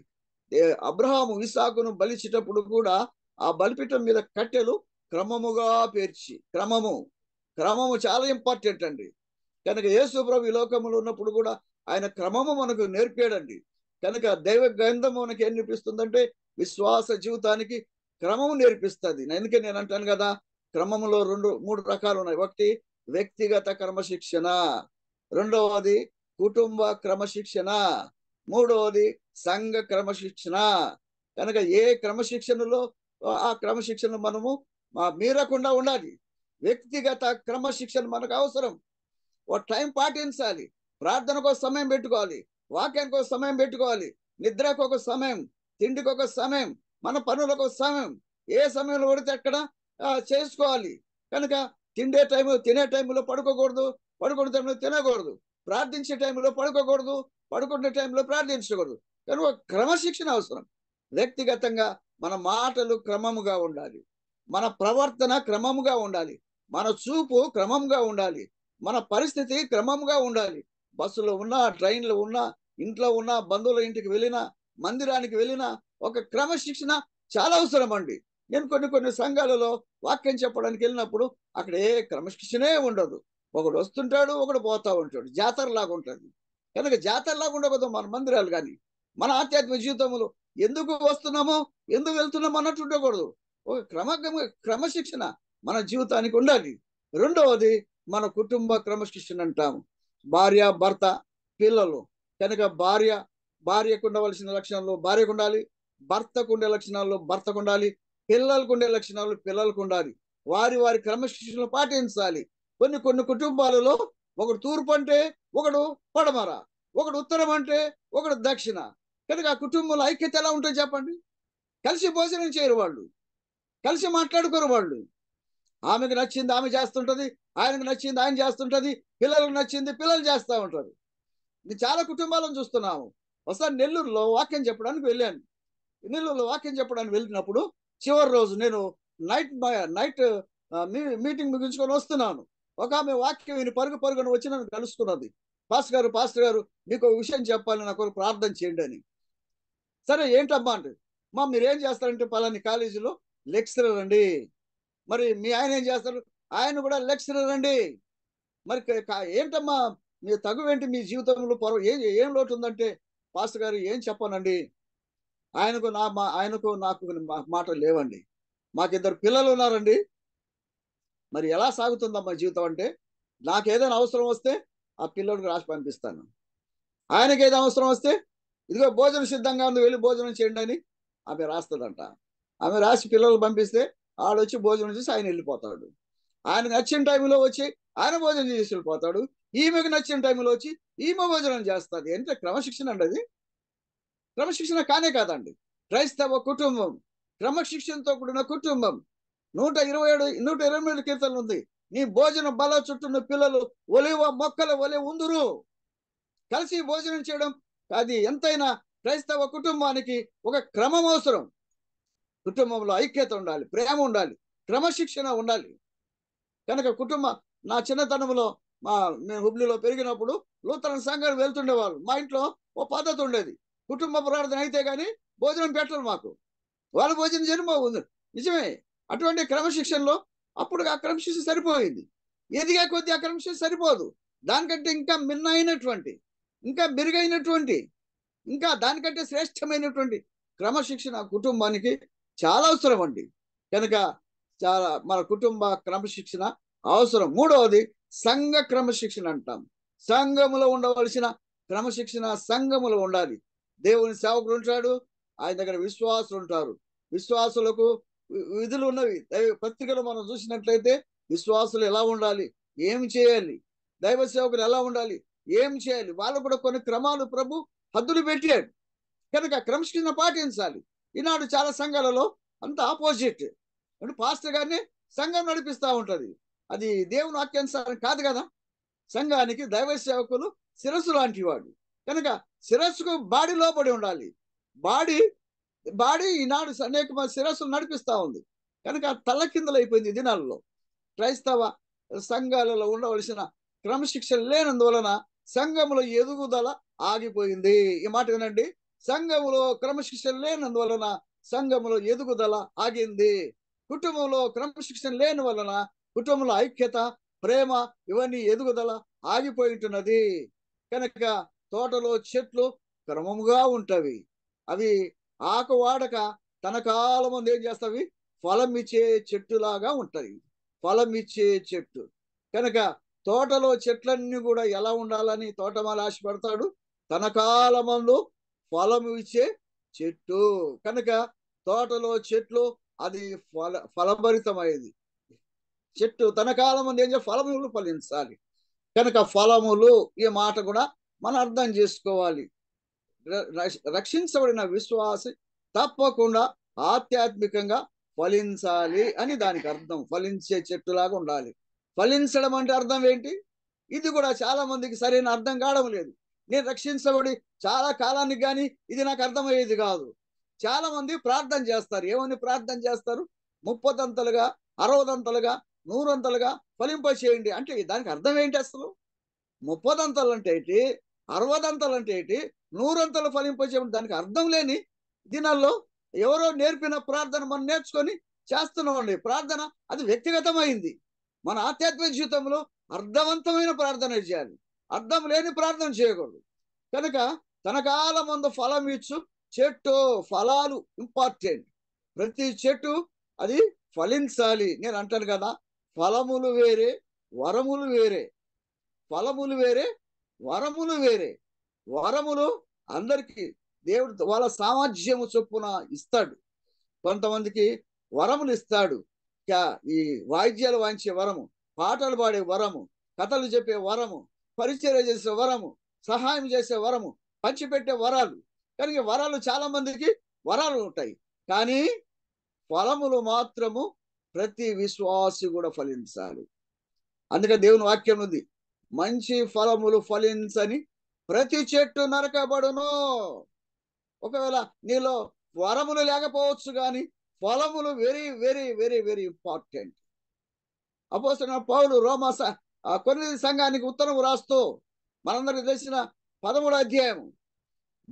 అబ్రహాము విశాఖను బలిచేటప్పుడు కూడా ఆ బలిపీఠం మీద కట్టెలు క్రమముగా పేర్చి క్రమము క్రమము చాలా ఇంపార్టెంట్ అండి కనుక యేసు ప్రభు లోకంలో ఉన్నప్పుడు కూడా ఆయన క్రమము మనకు నేర్పాడండి కనుక దైవ గ్రంథం మనకి ఏం నేర్పిస్తుందంటే విశ్వాస జీవితానికి క్రమము నేర్పిస్తుంది ఎందుకని నేను అంటాను కదా క్రమంలో రెండు మూడు రకాలు ఉన్నాయి ఒకటి వ్యక్తిగత క్రమశిక్షణ రెండవది కుటుంబ క్రమశిక్షణ మూడవది సంఘ క్రమశిక్షణ కనుక ఏ క్రమశిక్షణలో ఆ క్రమశిక్షణ మనము మీరకుండా ఉండాలి వ్యక్తిగత క్రమశిక్షణ మనకు అవసరం ఓ టైం పాటించాలి ప్రార్థనకు సమయం పెట్టుకోవాలి వాక్యానికి సమయం పెట్టుకోవాలి నిద్రకు ఒక సమయం తిండికి ఒక సమయం మన పనులకు ఒక సమయం ఏ సమయంలో పడితే అక్కడ చేసుకోవాలి కనుక తిండే టైము తినే టైంలో పడుకోకూడదు పడుకునే టైంలో తినకూడదు ప్రార్థించే టైంలో పడుకోకూడదు పడుకునే టైంలో ప్రార్థించకూడదు కానీ ఒక క్రమశిక్షణ అవసరం వ్యక్తిగతంగా మన మాటలు క్రమముగా ఉండాలి మన ప్రవర్తన క్రమముగా ఉండాలి మన చూపు క్రమంగా ఉండాలి మన పరిస్థితి క్రమంగా ఉండాలి బస్సులో ఉన్నా ట్రైన్లో ఉన్నా ఇంట్లో ఉన్నా బంధువుల ఇంటికి వెళ్ళినా మందిరానికి వెళ్ళినా ఒక క్రమశిక్షణ చాలా అవసరం అండి నేను కొన్ని కొన్ని సంఘాలలో వాక్యం చెప్పడానికి వెళ్ళినప్పుడు అక్కడ ఏ క్రమశిక్షణే ఉండదు ఒకడు వస్తుంటాడు ఒకడు పోతా ఉంటాడు జాతర లాగా ఉంటుంది కనుక జాతరలాగా పోతాం మన మందిరాలు కానీ మన ఆధ్యాత్మిక జీవితంలో ఎందుకు వస్తున్నామో ఎందుకు వెళ్తున్నామో అన్నట్టు ఉండకూడదు ఒక క్రమ క్రమశిక్షణ మన జీవితానికి ఉండాలి రెండవది మన కుటుంబ క్రమశిక్షణ అంటాము భార్య భర్త పిల్లలు కనుక భార్య భార్యకు ఉండవలసిన లక్షణాలు భార్యకు ఉండాలి భర్తకు ఉండే లక్షణాలు భర్తకు ఉండాలి పిల్లలకు ఉండే లక్షణాలు పిల్లలకు ఉండాలి వారి వారి క్రమశిక్షణలు పాటించాలి కొన్ని కొన్ని కుటుంబాలలో ఒకడు తూర్పు అంటే ఒకడు పడమర ఒకడు ఉత్తరం అంటే ఒకడు దక్షిణ కనుక ఆ కుటుంబంలో ఐక్యత ఎలా ఉంటుంది చెప్పండి కలిసి భోజనం చేయరు వాళ్ళు కలిసి మాట్లాడుకోరు వాళ్ళు ఆమెకు నచ్చింది ఆమె చేస్తుంటుంది ఆయనకు నచ్చింది ఆయన చేస్తుంటుంది పిల్లలకు నచ్చింది పిల్లలు చేస్తూ ఉంటారు నేను చాలా కుటుంబాలను చూస్తున్నాము ఒకసారి నెల్లూరులో వాక్యం చెప్పడానికి వెళ్ళాను నెల్లూరులో వాక్యం చెప్పడానికి వెళ్ళినప్పుడు చివరి రోజు నేను నైట్ నైట్ మీటింగ్ ముగించుకొని వస్తున్నాను ఒక ఆమె వాక్యం విని పరుగు పరుగును వచ్చి నన్ను కలుస్తున్నది పాస్టర్ గారు పాస్టర్ గారు మీకు ఒక విషయం చెప్పాలి నాకు ప్రార్థన చేయండి అని సరే ఏంటమ్మా అంటే మా మీరు ఏం చేస్తారంటే పలాని కాలేజీలో లెక్చరర్ అండి మరి మీ ఆయన ఏం చేస్తారు ఆయన కూడా లెక్చరర్ అండి మరి ఏంటమ్మా మీ తగువేంటి మీ జీవితంలో పొర ఏం ఏం లోటు ఉందంటే పాస్టర్ గారు ఏం చెప్పానండి ఆయనకు నా మా ఆయనకు నాకు మాటలు లేవండి మాకిద్దరు పిల్లలు ఉన్నారండి మరి ఎలా సాగుతుందమ్మా జీవితం అంటే నాకు ఏదైనా అవసరం వస్తే ఆ పిల్లోడికి రాసి పంపిస్తాను ఆయనకి ఏదైనా అవసరం వస్తే ఇదిగో భోజనం సిద్ధంగా ఉంది వెళ్ళి భోజనం చేయండి అని ఆమె రాస్తుందంట ఆమె రాసి పిల్లలు పంపిస్తే ఆడొచ్చి భోజనం చేసి ఆయన వెళ్ళిపోతాడు ఆయనకు నచ్చిన టైంలో వచ్చి ఆయన భోజనం చేసి వెళ్ళిపోతాడు ఈమెకు నచ్చిన టైంలో వచ్చి ఈమె భోజనం చేస్తుంది అంటే క్రమశిక్షణ అండి అది క్రమశిక్షణ కానే కాదండి క్రైస్తవ కుటుంబం క్రమశిక్షణతో కూడిన కుటుంబం నూట ఇరవై ఏడు నూట ఇరవై మూడు కీర్తనలు ఉంది నీ భోజన బల చుట్టూ పిల్లలు ఒలివ మొక్కల ఒలి ఉందురు కలిసి భోజనం చేయడం అది ఎంతైనా క్రైస్తవ కుటుంబానికి ఒక క్రమం అవసరం కుటుంబంలో ఐక్యత ఉండాలి ప్రేమ ఉండాలి క్రమశిక్షణ ఉండాలి కనుక కుటుంబ నా చిన్నతనంలో మా మేము హుబ్లీలో పెరిగినప్పుడు నూతన సంఘాలు వెళ్తుండేవాళ్ళు మా ఇంట్లో ఓ పద్ధతి ఉండేది కుటుంబ ప్రార్థన అయితే కానీ భోజనం పెట్టరు మాకు వాళ్ళు భోజనం చేయడం నిజమే అటువంటి క్రమశిక్షణలో అప్పుడు ఆ క్రమశిక్షణ సరిపోయింది ఎదిగా కొద్ది ఆ క్రమశిక్షణ సరిపోదు దానికంటే ఇంకా మిన్నైనటువంటి ఇంకా మెరుగైనటువంటి ఇంకా దానికంటే శ్రేష్టమైనటువంటి క్రమశిక్షణ కుటుంబానికి చాలా అవసరం అండి కనుక చాలా మన కుటుంబ క్రమశిక్షణ అవసరం మూడవది సంఘ క్రమశిక్షణ అంటాం సంఘములో ఉండవలసిన క్రమశిక్షణ సంఘములో ఉండాలి దేవుని సేవకులు ఉంటాడు ఆయన దగ్గర విశ్వాసులు ఉంటారు విశ్వాసులకు విధులు ఉన్నవి దైవ పత్రికలు మనం చూసినట్లయితే విశ్వాసులు ఎలా ఉండాలి ఏం చేయాలి దైవ సేవకులు ఎలా ఉండాలి ఏం చేయాలి వాళ్ళు కూడా కొన్ని క్రమాలు ప్రభు హద్దులు పెట్టాడు కనుక క్రమశిక్షణ పాటించాలి ఈనాడు చాలా సంఘాలలో అంత ఆపోజిట్ అంటే పాస్టర్ గారిని సంఘం నడిపిస్తూ ఉంటుంది అది దేవుని వాక్యానుసారం కాదు కదా సంఘానికి దైవ సేవకులు శిరస్సు లాంటి వాడు కనుక శిరస్సుకు బాడీ లోపడి ఉండాలి బాడీ బాడీ ఈనాడు అనేక శిరస్సులు నడిపిస్తూ ఉంది కనుక తల కిందలైపోయింది దినాలలో క్రైస్తవ సంఘాలలో ఉండవలసిన క్రమశిక్షణ లేనందువలన సంఘములో ఎదుగుదల ఆగిపోయింది ఈ మాట వినండి సంఘములో క్రమశిక్షణ లేనందువలన సంఘములో ఎదుగుదల ఆగింది కుటుంబంలో క్రమశిక్షణ లేని వలన కుటుంబంలో ఐక్యత ప్రేమ ఇవన్నీ ఎదుగుదల ఆగిపోయి ఉంటున్నది కనుక తోటలో చెట్లు క్రమముగా ఉంటవి అవి ఆకు వాడక తన కాలం ముందు ఏం చేస్తావి ఫలం ఇచ్చే చెట్టులాగా ఉంటుంది ఫలం ఇచ్చే చెట్టు కనుక తోటలో చెట్లన్నీ కూడా ఎలా ఉండాలని తోటమాల ఆశపడతాడు తన కాలమందు ఫలం ఇచ్చే చెట్టు కనుక తోటలో చెట్లు అది ఫల ఫలభరితమయ్యేది చెట్టు తన కాలం ఏం చేయాలి ఫలములు ఫలించాలి కనుక ఫలములు ఈ మాట కూడా మనం అర్థం చేసుకోవాలి రక్షించబడిన విశ్వాసి తప్పకుండా ఆధ్యాత్మికంగా ఫలించాలి అని దానికి అర్థం ఫలించే చెట్టులాగా ఉండాలి ఫలించడం అంటే అర్థం ఏంటి ఇది కూడా చాలా మందికి సరైన అర్థం కావడం లేదు నేను రక్షించబడి చాలా కాలానికి కానీ ఇది నాకు అర్థమయ్యేది కాదు చాలా మంది ప్రార్థన చేస్తారు ఏమని ప్రార్థన చేస్తారు ముప్పదంతలుగా అరవదంతలుగా నూరంతలుగా ఫలింప చేయండి అంటే దానికి అర్థం ఏంటి అసలు ముప్పదంతలు అంటే అరవదంతలు అంటే ఏంటి నూరంతలు ఫలింపజేయడం దానికి అర్థం లేని దినాల్లో ఎవరో నేర్పిన ప్రార్థన మనం నేర్చుకొని చేస్తున్నాం ప్రార్థన అది వ్యక్తిగతమైంది మన ఆధ్యాత్మిక జీవితంలో అర్థవంతమైన ప్రార్థన చేయాలి అర్థం లేని ప్రార్థన చేయకూడదు కనుక తన కాలం ఫలం ఇచ్చు చెట్టు ఫలాలు ఇంపార్టెంట్ ప్రతి చెట్టు అది ఫలించాలి నేను అంటాను కదా ఫలములు వేరే వరములు వేరే ఫలములు వేరే వరములు వేరే వరములు అందరికి దేవుడు వాళ్ళ సామర్థ్యము చొప్పున ఇస్తాడు కొంతమందికి వరములు ఇస్తాడు ఈ వాయిద్యాలు వాయించే వరము పాటలు పాడే వరము కథలు చెప్పే వరము పరిచయం చేసే వరము సహాయం చేసే వరము పంచిపెట్టే వరాలు కానీ వరాలు చాలా మందికి వరాలు ఉంటాయి కానీ ఫలములు మాత్రము ప్రతి విశ్వాసి కూడా ఫలించాలి అందుకని దేవుని వాక్యం ఉంది మంచి ఫలములు ఫలించని ప్రతి చెట్టు నరకబడును ఒకవేళ నీలో వరములు లేకపోవచ్చు కానీ ఫలములు very very very very important అపోసిన పౌలు రోమా కొన్ని సంఘానికి ఉత్తరం రాస్తూ మనందరికి తెలిసిన పదమూడు అధ్యాయం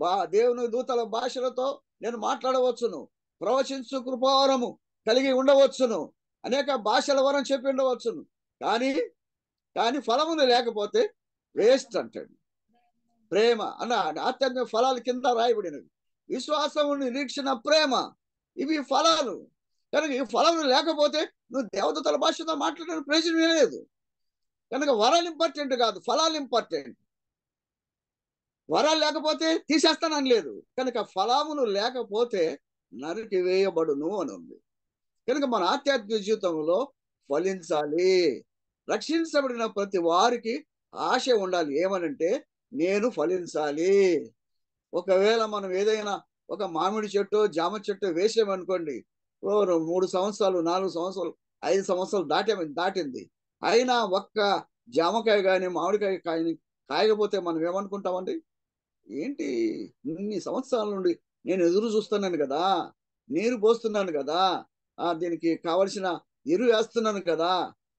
బా దేవుని దూతల భాషలతో నేను మాట్లాడవచ్చును ప్రవచించు కృపవరము కలిగి ఉండవచ్చును అనేక భాషల వరం చెప్పి ఉండవచ్చును కానీ కానీ ఫలములు లేకపోతే వేస్ట్ అంటాడు ప్రేమ అన్న ఆధ్యాత్మిక ఫలాలు కింద రాయబడినవి విశ్వాసము నిరీక్షణ ప్రేమ ఇవి ఫలాలు కనుక ఈ ఫలములు లేకపోతే నువ్వు దేవతల భాషతో మాట్లాడడం ప్రయోజనం లేదు కనుక వరాలు ఇంపార్టెంట్ కాదు ఫలాలు ఇంపార్టెంట్ వరాలు లేకపోతే తీసేస్తానని లేదు కనుక ఫలాములు లేకపోతే నరికి వేయబడును అని ఉంది కనుక మన ఆధ్యాత్మిక జీవితంలో ఫలించాలి రక్షించబడిన ప్రతి వారికి ఆశ ఉండాలి ఏమనంటే నేను ఫలించాలి ఒకవేళ మనం ఏదైనా ఒక మామిడి చెట్టు జామ చెట్టు వేసామనుకోండి మూడు సంవత్సరాలు నాలుగు సంవత్సరాలు ఐదు సంవత్సరాలు దాటామని దాటింది అయినా ఒక్క జామకాయ కానీ మామిడికాయ కాయని కాయకపోతే మనం ఏమనుకుంటామండి ఏంటి ఇన్ని సంవత్సరాల నుండి నేను ఎదురు చూస్తున్నాను కదా నీరు పోస్తున్నాను కదా దీనికి కావలసిన ఎరువు వేస్తున్నాను కదా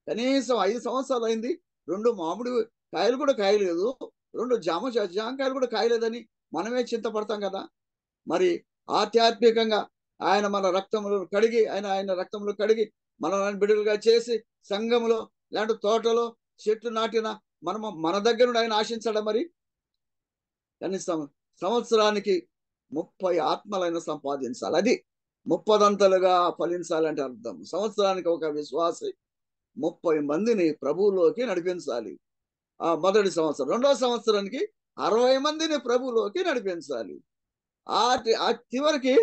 కనీసం ఐదు సంవత్సరాలు అయింది రెండు మామిడి కాయలు కూడా కాయలేదు రెండు జామ జామకాయలు కూడా కాయలేదని మనమే చింతపడతాం కదా మరి ఆధ్యాత్మికంగా ఆయన మన రక్తంలో కడిగి ఆయన ఆయన రక్తంలో కడిగి మనల్ని బిడులుగా చేసి సంఘంలో లేదంటే తోటలో చెట్లు నాటిన మనము మన దగ్గర ఆయన ఆశించడం మరి కనీసం సంవత్సరానికి ముప్పై ఆత్మలైన సంపాదించాలి అది ముప్పదంతలుగా ఫలించాలంటే అర్థం సంవత్సరానికి ఒక విశ్వాసం ముప్పై మందిని ప్రభువులోకి నడిపించాలి ఆ మొదటి సంవత్సరం రెండో సంవత్సరానికి అరవై మందిని ప్రభువులోకి నడిపించాలి ఆ చివరికి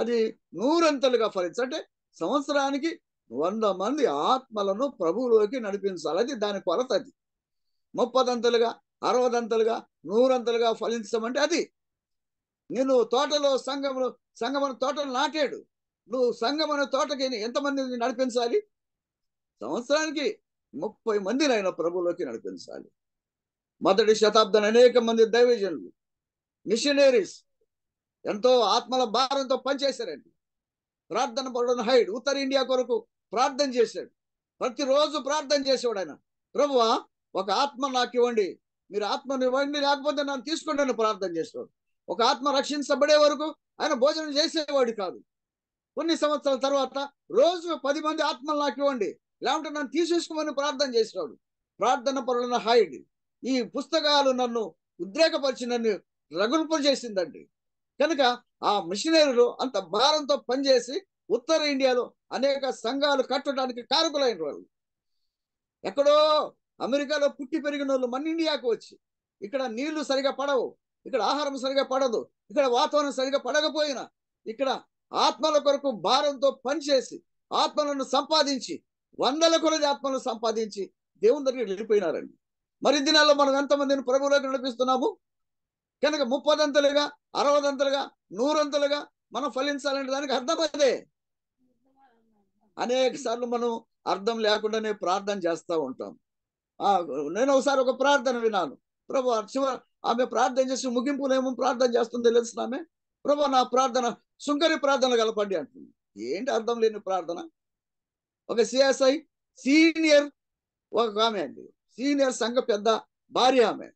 అది నూరంతలుగా ఫలించు అంటే సంవత్సరానికి వంద మంది ఆత్మలను ప్రభువులోకి నడిపించాలి అది దాని కొరత అది ముప్పదంతలుగా అరవదంతలుగా నూరంతలుగా ఫలించమంటే అది నేను తోటలో సంఘమును సంగమన తోటలు నాటాడు నువ్వు సంగమన తోటకి ఎంతమందిని నడిపించాలి సంవత్సరానికి ముప్పై మందిని ఆయన ప్రభులోకి నడిపించాలి మొదటి శతాబ్దం అనేక మంది దైవజనులు మిషనరీస్ ఎంతో ఆత్మల భారంతో పనిచేశారండి ప్రార్థన పడడం హైడ్ ఉత్తర ఇండియా కొరకు ప్రార్థన చేశాడు ప్రతిరోజు ప్రార్థన చేసేవాడు ఆయన ప్రభు ఒక ఆత్మ నాకు ఇవ్వండి మీరు ఆత్మను ఇవ్వండి లేకపోతే నన్ను తీసుకుంటాను ప్రార్థన చేసేవాడు ఒక ఆత్మ రక్షించబడే వరకు ఆయన భోజనం చేసేవాడు కాదు కొన్ని సంవత్సరాల తర్వాత రోజు పది మంది ఆత్మలు నాకు ఇవ్వండి లేకుంటే నన్ను తీసేసుకోమని ప్రార్థన చేసినాడు ప్రార్థన పరులను హాయిడి ఈ పుస్తకాలు నన్ను ఉద్రేకపరిచి నన్ను చేసిందండి కనుక ఆ మిషనరీలు అంత భారంతో పనిచేసి ఉత్తర ఇండియాలో అనేక సంఘాలు కట్టడానికి కారకులైన వాళ్ళు ఎక్కడో అమెరికాలో పుట్టి పెరిగిన వాళ్ళు మన ఇండియాకు వచ్చి ఇక్కడ నీళ్లు సరిగా పడవు ఇక్కడ ఆహారం సరిగా పడదు ఇక్కడ వాతావరణం సరిగా పడకపోయినా ఇక్కడ ఆత్మల కొరకు భారంతో పనిచేసి ఆత్మలను సంపాదించి వందల కొలది ఆత్మలు సంపాదించి దేవుని దగ్గర వెళ్ళిపోయినారండి మరి దినాల్లో మనం ఎంతమందిని ప్రభువులకు నడిపిస్తున్నాము కనుక ముప్పదంతలుగా అరవదంతలుగా నూరంతలుగా మనం ఫలించాలంటే దానికి అర్థం అదే అనేక సార్లు మనం అర్థం లేకుండానే ప్రార్థన చేస్తూ ఉంటాం నేను ఒకసారి ఒక ప్రార్థన విన్నాను ప్రభు శివ ఆమె ప్రార్థన చేసి ముగింపునేమో ప్రార్థన చేస్తుంది తెలుసు ఆమె ప్రభు నా ప్రార్థన సుంకరి ప్రార్థన కలపండి అంటుంది ఏంటి అర్థం లేని ప్రార్థన ఒక సిఎస్ఐ సీనియర్ ఒక ఆమె అండి సీనియర్ సంఘ పెద్ద భార్య ఆమె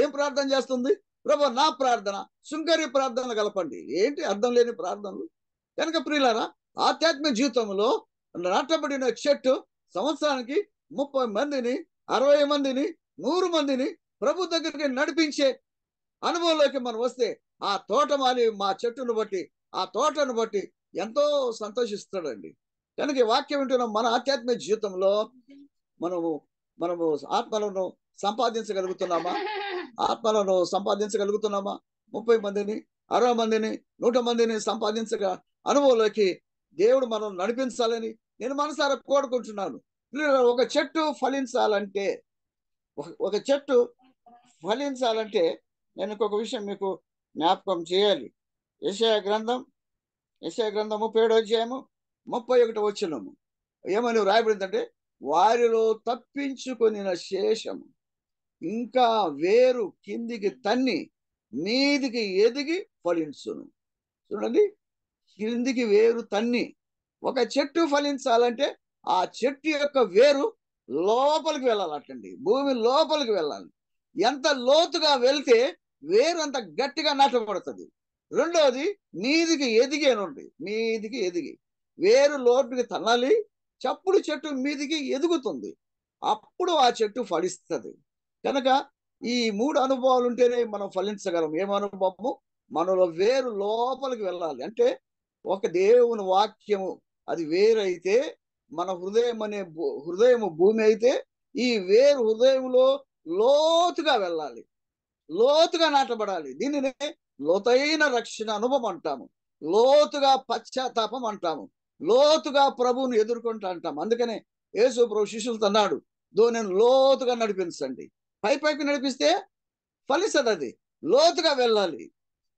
ఏం ప్రార్థన చేస్తుంది ప్రభు నా ప్రార్థన శృంగరి ప్రార్థనలు కలపండి ఏంటి అర్థం లేని ప్రార్థనలు కనుక ప్రియులారా ఆధ్యాత్మిక జీవితంలో నాటబడిన చెట్టు సంవత్సరానికి ముప్పై మందిని అరవై మందిని నూరు మందిని ప్రభు దగ్గరికి నడిపించే అనుభవంలోకి మనం వస్తే ఆ తోటమాలి మా చెట్టును బట్టి ఆ తోటను బట్టి ఎంతో సంతోషిస్తాడండి కనుక ఈ వాక్యం వింటున్న మన ఆధ్యాత్మిక జీవితంలో మనము మనము ఆత్మలను సంపాదించగలుగుతున్నామా ఆత్మలను సంపాదించగలుగుతున్నామా ముప్పై మందిని అరవై మందిని నూట మందిని సంపాదించగా అనుభవంలోకి దేవుడు మనం నడిపించాలని నేను మనసారా కోరుకుంటున్నాను ఒక చెట్టు ఫలించాలంటే ఒక చెట్టు ఫలించాలంటే నేను ఇంకొక విషయం మీకు జ్ఞాపకం చేయాలి యశాయ గ్రంథం యశాయ గ్రంథము ముప్పై ఏడో ముప్పై ఒకటి వచ్చినము ఏమని రాయబడిందంటే వారిలో తప్పించుకొనిన శేషము ఇంకా వేరు కిందికి తన్ని మీదికి ఎదిగి ఫలించును చూడండి కిందికి వేరు తన్ని ఒక చెట్టు ఫలించాలంటే ఆ చెట్టు యొక్క వేరు లోపలికి వెళ్ళాలటండి భూమి లోపలికి వెళ్ళాలి ఎంత లోతుగా వెళ్తే వేరు అంత గట్టిగా నాటపడుతుంది రెండవది మీదికి ఎదిగేనుండి మీదికి ఎదిగి వేరు లోటుకి తన్నాలి చప్పుడు చెట్టు మీదికి ఎదుగుతుంది అప్పుడు ఆ చెట్టు ఫలిస్తుంది కనుక ఈ మూడు అనుభవాలు ఉంటేనే మనం ఫలించగలం ఏం అనుభవము మనలో వేరు లోపలికి వెళ్ళాలి అంటే ఒక దేవుని వాక్యము అది వేరైతే మన హృదయం అనే హృదయము భూమి అయితే ఈ వేరు హృదయంలో లోతుగా వెళ్ళాలి లోతుగా నాటబడాలి దీనినే లోతైన రక్షణ అనుభవం అంటాము లోతుగా పశ్చాత్తాపం అంటాము లోతుగా ప్రభువును ఎదుర్కొంటా అంటాం అందుకనే యేసు ప్రభు శిష్యులతో అన్నాడు ధోనిని లోతుగా నడిపించండి పై పైకి నడిపిస్తే ఫలిస్తుంది అది లోతుగా వెళ్ళాలి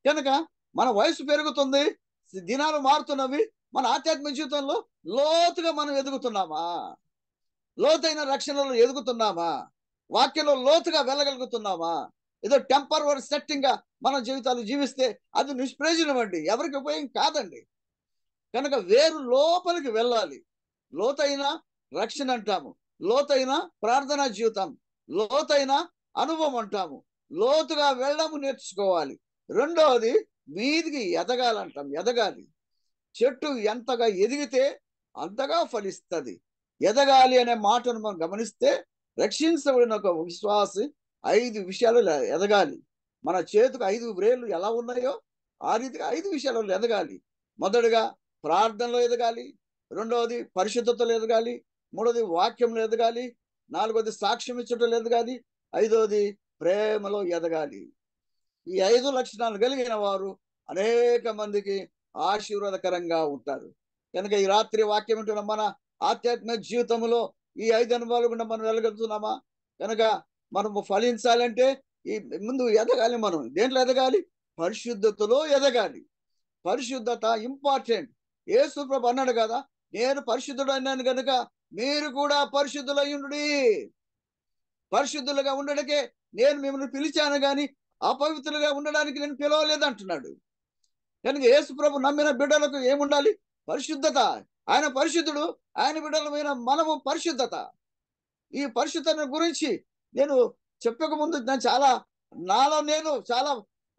కనుక మన వయసు పెరుగుతుంది దినాలు మారుతున్నవి మన ఆధ్యాత్మిక జీవితంలో లోతుగా మనం ఎదుగుతున్నామా లోతైన రక్షణలో ఎదుగుతున్నామా వాక్యంలో లోతుగా వెళ్ళగలుగుతున్నామా ఏదో టెంపరీ సెట్టింగ్ గా మన జీవితాలు జీవిస్తే అది నిష్ప్రయోజనం అండి ఎవరికి ఉపయోగం కాదండి కనుక వేరు లోపలికి వెళ్ళాలి లోతైన రక్షణ అంటాము లోతైన ప్రార్థనా జీవితం లోతైన అనుభవం అంటాము లోతుగా వెళ్ళము నేర్చుకోవాలి రెండవది మీదికి ఎదగాలంటాం ఎదగాలి చెట్టు ఎంతగా ఎదిగితే అంతగా ఫలిస్తుంది ఎదగాలి అనే మాటను మనం గమనిస్తే రక్షించబడిన ఒక విశ్వాసి ఐదు విషయాలు ఎదగాలి మన చేతికి ఐదు బ్రేలు ఎలా ఉన్నాయో ఆ రీతిగా ఐదు విషయాలు ఎదగాలి మొదటగా ప్రార్థనలో ఎదగాలి రెండవది పరిశుద్ధతలు ఎదగాలి మూడవది వాక్యంలో ఎదగాలి నాలుగవది సాక్ష్యం ఇచ్చటం ఎదగాలి ఐదవది ప్రేమలో ఎదగాలి ఈ ఐదు లక్షణాలు కలిగిన వారు అనేక మందికి ఆశీర్వాదకరంగా ఉంటారు కనుక ఈ రాత్రి వాక్యం వింటున్న మన ఆధ్యాత్మిక జీవితంలో ఈ ఐదు అనుభవాలు కూడా మనం వెళ్ళగలుగుతున్నామా కనుక మనము ఫలించాలంటే ఈ ముందు ఎదగాలి మనం దేంట్లో ఎదగాలి పరిశుద్ధతలో ఎదగాలి పరిశుద్ధత ఇంపార్టెంట్ యేసు ప్రభు అన్నాడు కదా నేను పరిశుద్ధుడు అన్నాను కనుక మీరు కూడా పరిశుద్ధులయ్యుండు పరిశుద్ధులుగా ఉండడానికే నేను మిమ్మల్ని పిలిచాను గాని అపవిత్రులుగా ఉండడానికి నేను పిలవలేదు అంటున్నాడు కనుక యేసు నమ్మిన బిడ్డలకు ఏముండాలి పరిశుద్ధత ఆయన పరిశుద్ధుడు ఆయన బిడ్డలమైన మనము పరిశుద్ధత ఈ పరిశుద్ధత గురించి నేను చెప్పక ముందు నేను చాలా నాలో నేను చాలా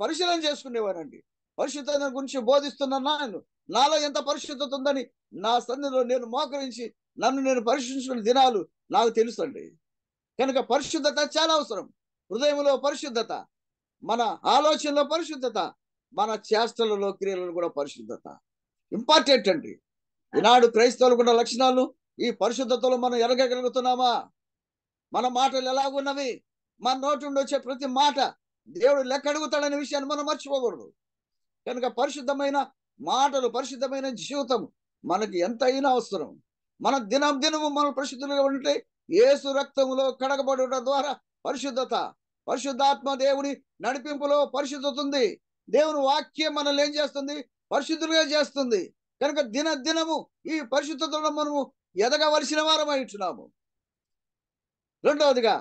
పరిశీలన చేసుకునేవానండి పరిశుద్ధత గురించి బోధిస్తున్నాను నాలో ఎంత పరిశుద్ధత ఉందని నా సన్నిధిలో నేను మోకరించి నన్ను నేను పరిశీలించుకున్న దినాలు నాకు తెలుసండి కనుక పరిశుద్ధత చాలా అవసరం హృదయంలో పరిశుద్ధత మన ఆలోచనలో పరిశుద్ధత మన చేష్టలలో క్రియలను కూడా పరిశుద్ధత ఇంపార్టెంట్ అండి ఈనాడు కూడా లక్షణాలు ఈ పరిశుద్ధతలో మనం ఎరగగలుగుతున్నామా మన మాటలు ఎలాగున్నవి మన నోటి నుండి వచ్చే ప్రతి మాట దేవుడు లెక్క అడుగుతాడనే విషయాన్ని మనం మర్చిపోకూడదు కనుక పరిశుద్ధమైన మాటలు పరిశుద్ధమైన జీవితం మనకి ఎంతైనా అవసరం మన దినం దినము మన పరిశుద్ధులుగా ఉంటే ఏసు రక్తములో కడగబడటం ద్వారా పరిశుద్ధత పరిశుద్ధాత్మ దేవుని నడిపింపులో పరిశుద్ధత ఉంది దేవుని వాక్యం మనల్ని ఏం చేస్తుంది పరిశుద్ధులుగా చేస్తుంది కనుక దిన దినము ఈ పరిశుద్ధతను మనము ఎదగవలసిన వారం అయిచున్నాము రెండవదిగా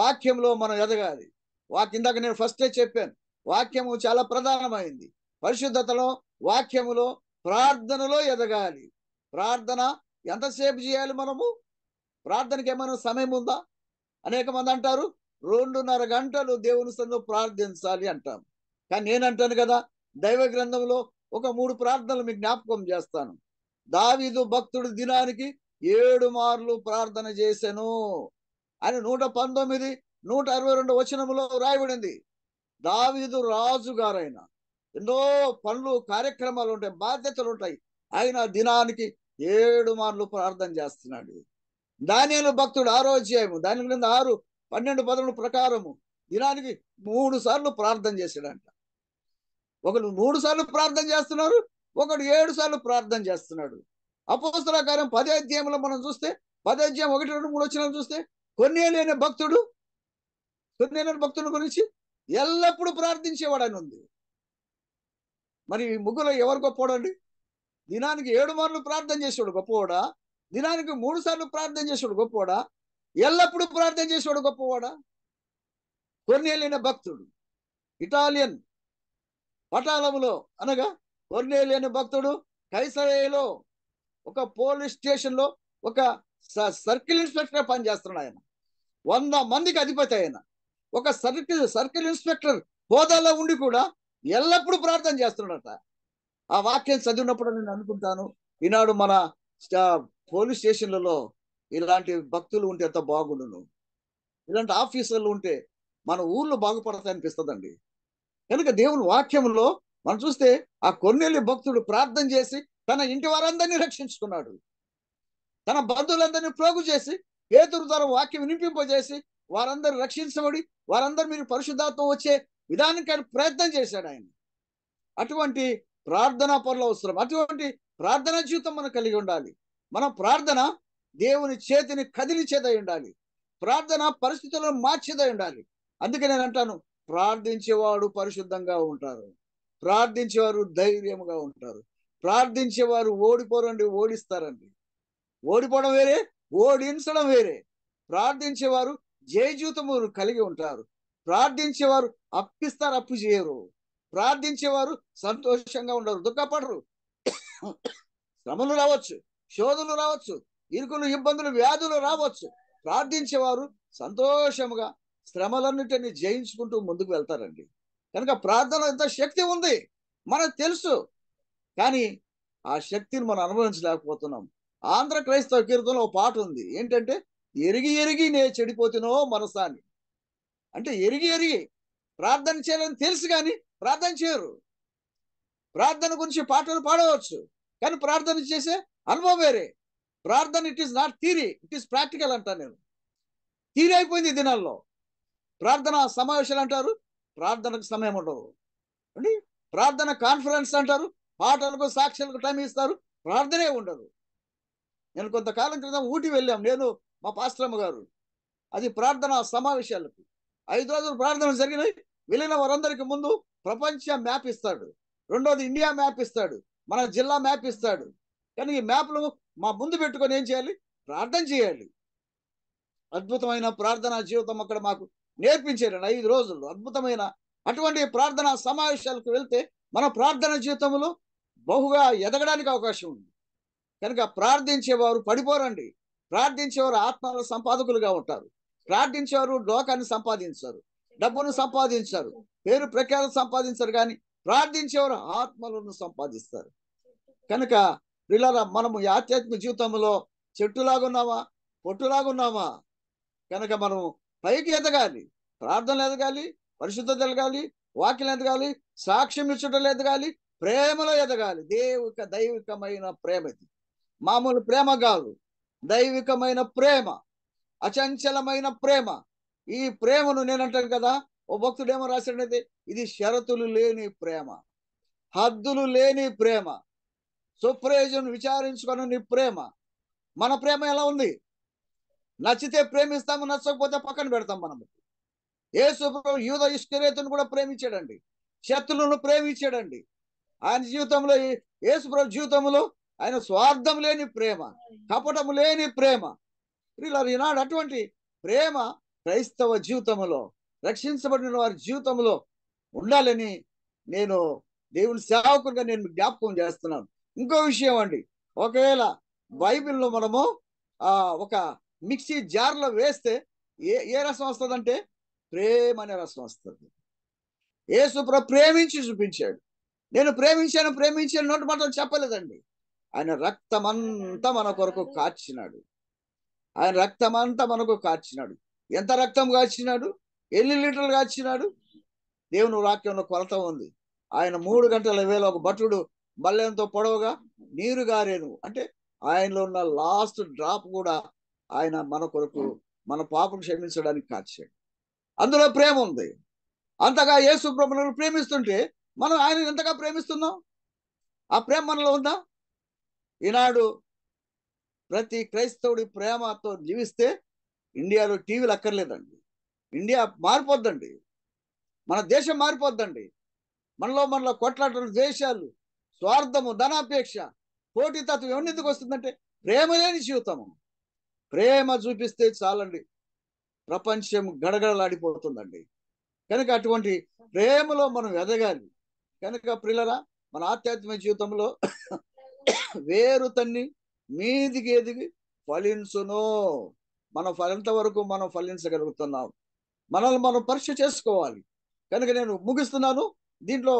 వాక్యంలో మనం ఎదగాలి వాక్యం ఇందాక నేను ఫస్టే చెప్పాను వాక్యము చాలా ప్రధానమైంది పరిశుద్ధతలో వాక్యములో ప్రార్థనలో ఎదగాలి ప్రార్థన ఎంతసేపు చేయాలి మనము ప్రార్థనకి ఏమైనా సమయం ఉందా అనేక మంది అంటారు రెండున్నర గంటలు దేవుని సందు ప్రార్థించాలి అంటాం కానీ నేనంటాను కదా దైవ గ్రంథంలో ఒక మూడు ప్రార్థనలు మీకు జ్ఞాపకం చేస్తాను దావీదు భక్తుడు దినానికి ఏడు మార్లు ప్రార్థన చేశాను అని నూట పంతొమ్మిది నూట అరవై రెండు వచనంలో రాయబడింది దావీదు రాజు ఎన్నో పనులు కార్యక్రమాలు ఉంటాయి బాధ్యతలు ఉంటాయి ఆయన దినానికి ఏడు మార్లు ప్రార్థన చేస్తున్నాడు దాని భక్తుడు ఆరోజ్యము దాని గురించి ఆరు పన్నెండు పదమూడు ప్రకారము దినానికి మూడు సార్లు ప్రార్థన చేశాడంట ఒకడు మూడు సార్లు ప్రార్థన చేస్తున్నారు ఒకడు ఏడు సార్లు ప్రార్థన చేస్తున్నాడు అపోస్తల కార్యం పదే అధ్యాయంలో మనం చూస్తే పదే అధ్యాయం ఒకటి రెండు మూడు వచ్చిన చూస్తే కొన్ని లేని భక్తుడు కొన్ని భక్తుల గురించి ఎల్లప్పుడూ ప్రార్థించేవాడు అని ఉంది మరి ముగ్గురు ఎవరు గొప్పోడండి దినానికి ఏడు మార్లు ప్రార్థన చేసేవాడు గొప్పవాడా దినానికి మూడు సార్లు ప్రార్థన చేసేవాడు గొప్పవాడా ఎల్లప్పుడూ ప్రార్థన చేసేవాడు గొప్పవాడా కొన్నేలైన భక్తుడు ఇటాలియన్ పటాలములో అనగా కొన్నేలైన భక్తుడు కైసరేలో ఒక పోలీస్ స్టేషన్లో ఒక సర్కిల్ ఇన్స్పెక్టర్ పనిచేస్తున్నాడు ఆయన వంద మందికి అధిపతి ఆయన ఒక సర్కిల్ సర్కిల్ ఇన్స్పెక్టర్ హోదాలో ఉండి కూడా ఎల్లప్పుడూ ప్రార్థన చేస్తున్నాడట ఆ వాక్యం చదివినప్పుడు నేను అనుకుంటాను ఈనాడు మన పోలీస్ స్టేషన్లలో ఇలాంటి భక్తులు ఉంటే ఎంత బాగుండును ఇలాంటి ఆఫీసర్లు ఉంటే మన ఊర్లో బాగుపడతాయి అనిపిస్తుందండి కనుక దేవుని వాక్యంలో మనం చూస్తే ఆ కొన్నెల్లి భక్తుడు ప్రార్థన చేసి తన ఇంటి వారందరినీ రక్షించుకున్నాడు తన బంధువులందరినీ ప్రోగు చేసి పేతురు ద్వారా వాక్యం వినిపింపజేసి వారందరూ రక్షించబడి వారందరూ మీరు పరిశుద్ధాత్వం వచ్చే విధానానికి ప్రయత్నం చేశాడు ఆయన అటువంటి ప్రార్థనా పనులు అవసరం అటువంటి ప్రార్థనా జీవితం మనం కలిగి ఉండాలి మన ప్రార్థన దేవుని చేతిని కదిలిచేదై ఉండాలి ప్రార్థన పరిస్థితులను మార్చేదై ఉండాలి అందుకే నేను అంటాను ప్రార్థించేవాడు పరిశుద్ధంగా ఉంటారు ప్రార్థించేవారు ధైర్యంగా ఉంటారు ప్రార్థించేవారు ఓడిపోరండి ఓడిస్తారండి ఓడిపోవడం వేరే ఓడించడం వేరే ప్రార్థించేవారు జయజూతము కలిగి ఉంటారు ప్రార్థించేవారు అప్పిస్తారు అప్పు చేయరు ప్రార్థించేవారు సంతోషంగా ఉండరు దుఃఖపడరు శ్రమలు రావచ్చు శోధులు రావచ్చు ఇరుకులు ఇబ్బందులు వ్యాధులు రావచ్చు ప్రార్థించేవారు సంతోషముగా శ్రమలన్నిటిని జయించుకుంటూ ముందుకు వెళ్తారండి కనుక ప్రార్థన ఎంత శక్తి ఉంది మనకు తెలుసు కానీ ఆ శక్తిని మనం అనుభవించలేకపోతున్నాం ఆంధ్ర క్రైస్తవ కీర్తనలో పాట ఉంది ఏంటంటే ఎరిగి ఎరిగి నే చెడిపోతున్నో మనసాన్ని అంటే ఎరిగి ఎరిగి ప్రార్థన చేయాలని తెలుసు కానీ ప్రార్థన చేయరు ప్రార్థన గురించి పాటలు పాడవచ్చు కానీ ప్రార్థన చేసే అనుభవం వేరే ప్రార్థన it is not theory it is practical అంటాను నేను థీరీ అయిపోయింది దినాల్లో ప్రార్థన సమావేశాలు అంటారు ప్రార్థనకు సమయం ఉండదు అండి ప్రార్థన కాన్ఫరెన్స్ అంటారు పాటలకు సాక్షులకు టైం ఇస్తారు ప్రార్థనే ఉండదు నేను కొంతకాలం క్రితం ఊటి వెళ్ళాం నేను మా పాస్ట్రమ్మ గారు అది ప్రార్థన సమావేశాలకు ఐదు రోజులు ప్రార్థన జరిగినాయి వెళ్ళిన వారందరికి ముందు ప్రపంచ మ్యాప్ ఇస్తాడు రెండోది ఇండియా మ్యాప్ ఇస్తాడు మన జిల్లా మ్యాప్ ఇస్తాడు కానీ ఈ మ్యాప్లు మా ముందు పెట్టుకొని ఏం చేయాలి ప్రార్థన చేయాలి అద్భుతమైన ప్రార్థనా జీవితం అక్కడ మాకు నేర్పించారు ఐదు రోజులు అద్భుతమైన అటువంటి ప్రార్థనా సమావేశాలకు వెళ్తే మన ప్రార్థన జీవితంలో బహుగా ఎదగడానికి అవకాశం ఉంది కనుక ప్రార్థించేవారు పడిపోరండి ప్రార్థించేవారు ఆత్మల సంపాదకులుగా ఉంటారు ప్రార్థించారు లోకాన్ని సంపాదించారు డబ్బును సంపాదించారు పేరు ప్రఖ్యాతం సంపాదించారు కానీ ప్రార్థించేవారు ఆత్మలను సంపాదిస్తారు కనుక పిల్లల మనము ఆధ్యాత్మిక జీవితంలో చెట్టులాగున్నామా పొట్టులాగున్నావా కనుక మనం పైకి ఎదగాలి ప్రార్థనలు ఎదగాలి పరిశుద్ధత ఎదగాలి వాక్యం ఎదగాలి సాక్ష్యం ఇచ్చటలు ఎదగాలి ప్రేమలో ఎదగాలి దేవిక దైవికమైన ప్రేమ మామూలు ప్రేమ కాదు దైవికమైన ప్రేమ అచంచలమైన ప్రేమ ఈ ప్రేమను నేనంటాను కదా ఓ భక్తుడు ఏమో రాశాడైతే ఇది షరతులు లేని ప్రేమ హద్దులు లేని ప్రేమ సుప్రయోజనం విచారించుకొని నీ ప్రేమ మన ప్రేమ ఎలా ఉంది నచ్చితే ప్రేమిస్తాము నచ్చకపోతే పక్కన పెడతాం ఏ యేసు యూద ఇష్కరేతును కూడా ప్రేమించాడండి శత్రులను ప్రేమించాడండి ఆయన జీవితంలో యేసు జీవితంలో ఆయన స్వార్థం లేని ప్రేమ కపటం లేని ప్రేమ ప్రియులారు ఈనాడు అటువంటి ప్రేమ క్రైస్తవ జీవితంలో రక్షించబడిన వారి జీవితంలో ఉండాలని నేను దేవుని సేవకుడిగా నేను జ్ఞాపకం చేస్తున్నాను ఇంకో విషయం అండి ఒకవేళ బైబిల్ను మనము ఒక మిక్సీ జార్లో వేస్తే ఏ ఏ రసం వస్తుందంటే ప్రేమ అనే రసం వస్తుంది యేసు ప్రేమించి చూపించాడు నేను ప్రేమించాను ప్రేమించాను నోటి మాటలు చెప్పలేదండి ఆయన రక్తమంతా మన కొరకు కాచినాడు ఆయన రక్తం అంతా మనకు కాచినాడు ఎంత రక్తం కాచినాడు ఎన్ని లీటర్లు కాచినాడు దేవుని వాక్యంలో కొలత ఉంది ఆయన మూడు గంటల వేల ఒక భటుడు మల్లెంతో పొడవుగా నీరు గారేను అంటే ఆయనలో ఉన్న లాస్ట్ డ్రాప్ కూడా ఆయన మన కొరకు మన పాపను క్షమించడానికి కాచాడు అందులో ప్రేమ ఉంది అంతగా ఏ ప్రభులను ప్రేమిస్తుంటే మనం ఆయన ఎంతగా ప్రేమిస్తున్నాం ఆ ప్రేమ మనలో ఉందా ఈనాడు ప్రతి క్రైస్తవుడి ప్రేమతో జీవిస్తే ఇండియాలో టీవీలు అక్కర్లేదండి ఇండియా మారిపోద్దండి మన దేశం మారిపోద్దండి మనలో మనలో కొట్లాటలు ద్వేషాలు స్వార్థము ధనాపేక్ష తత్వం ఎవరిని ఎందుకు వస్తుందంటే ప్రేమ లేని జీవితము ప్రేమ చూపిస్తే చాలండి ప్రపంచం గడగడలాడిపోతుందండి కనుక అటువంటి ప్రేమలో మనం ఎదగాలి కనుక ప్రిల్లరా మన ఆధ్యాత్మిక జీవితంలో వేరు తన్ని మీదికి ఎదిగి ఫలించును మనం ఫలింత వరకు మనం ఫలించగలుగుతున్నాం మనల్ని మనం పరీక్ష చేసుకోవాలి కనుక నేను ముగిస్తున్నాను దీంట్లో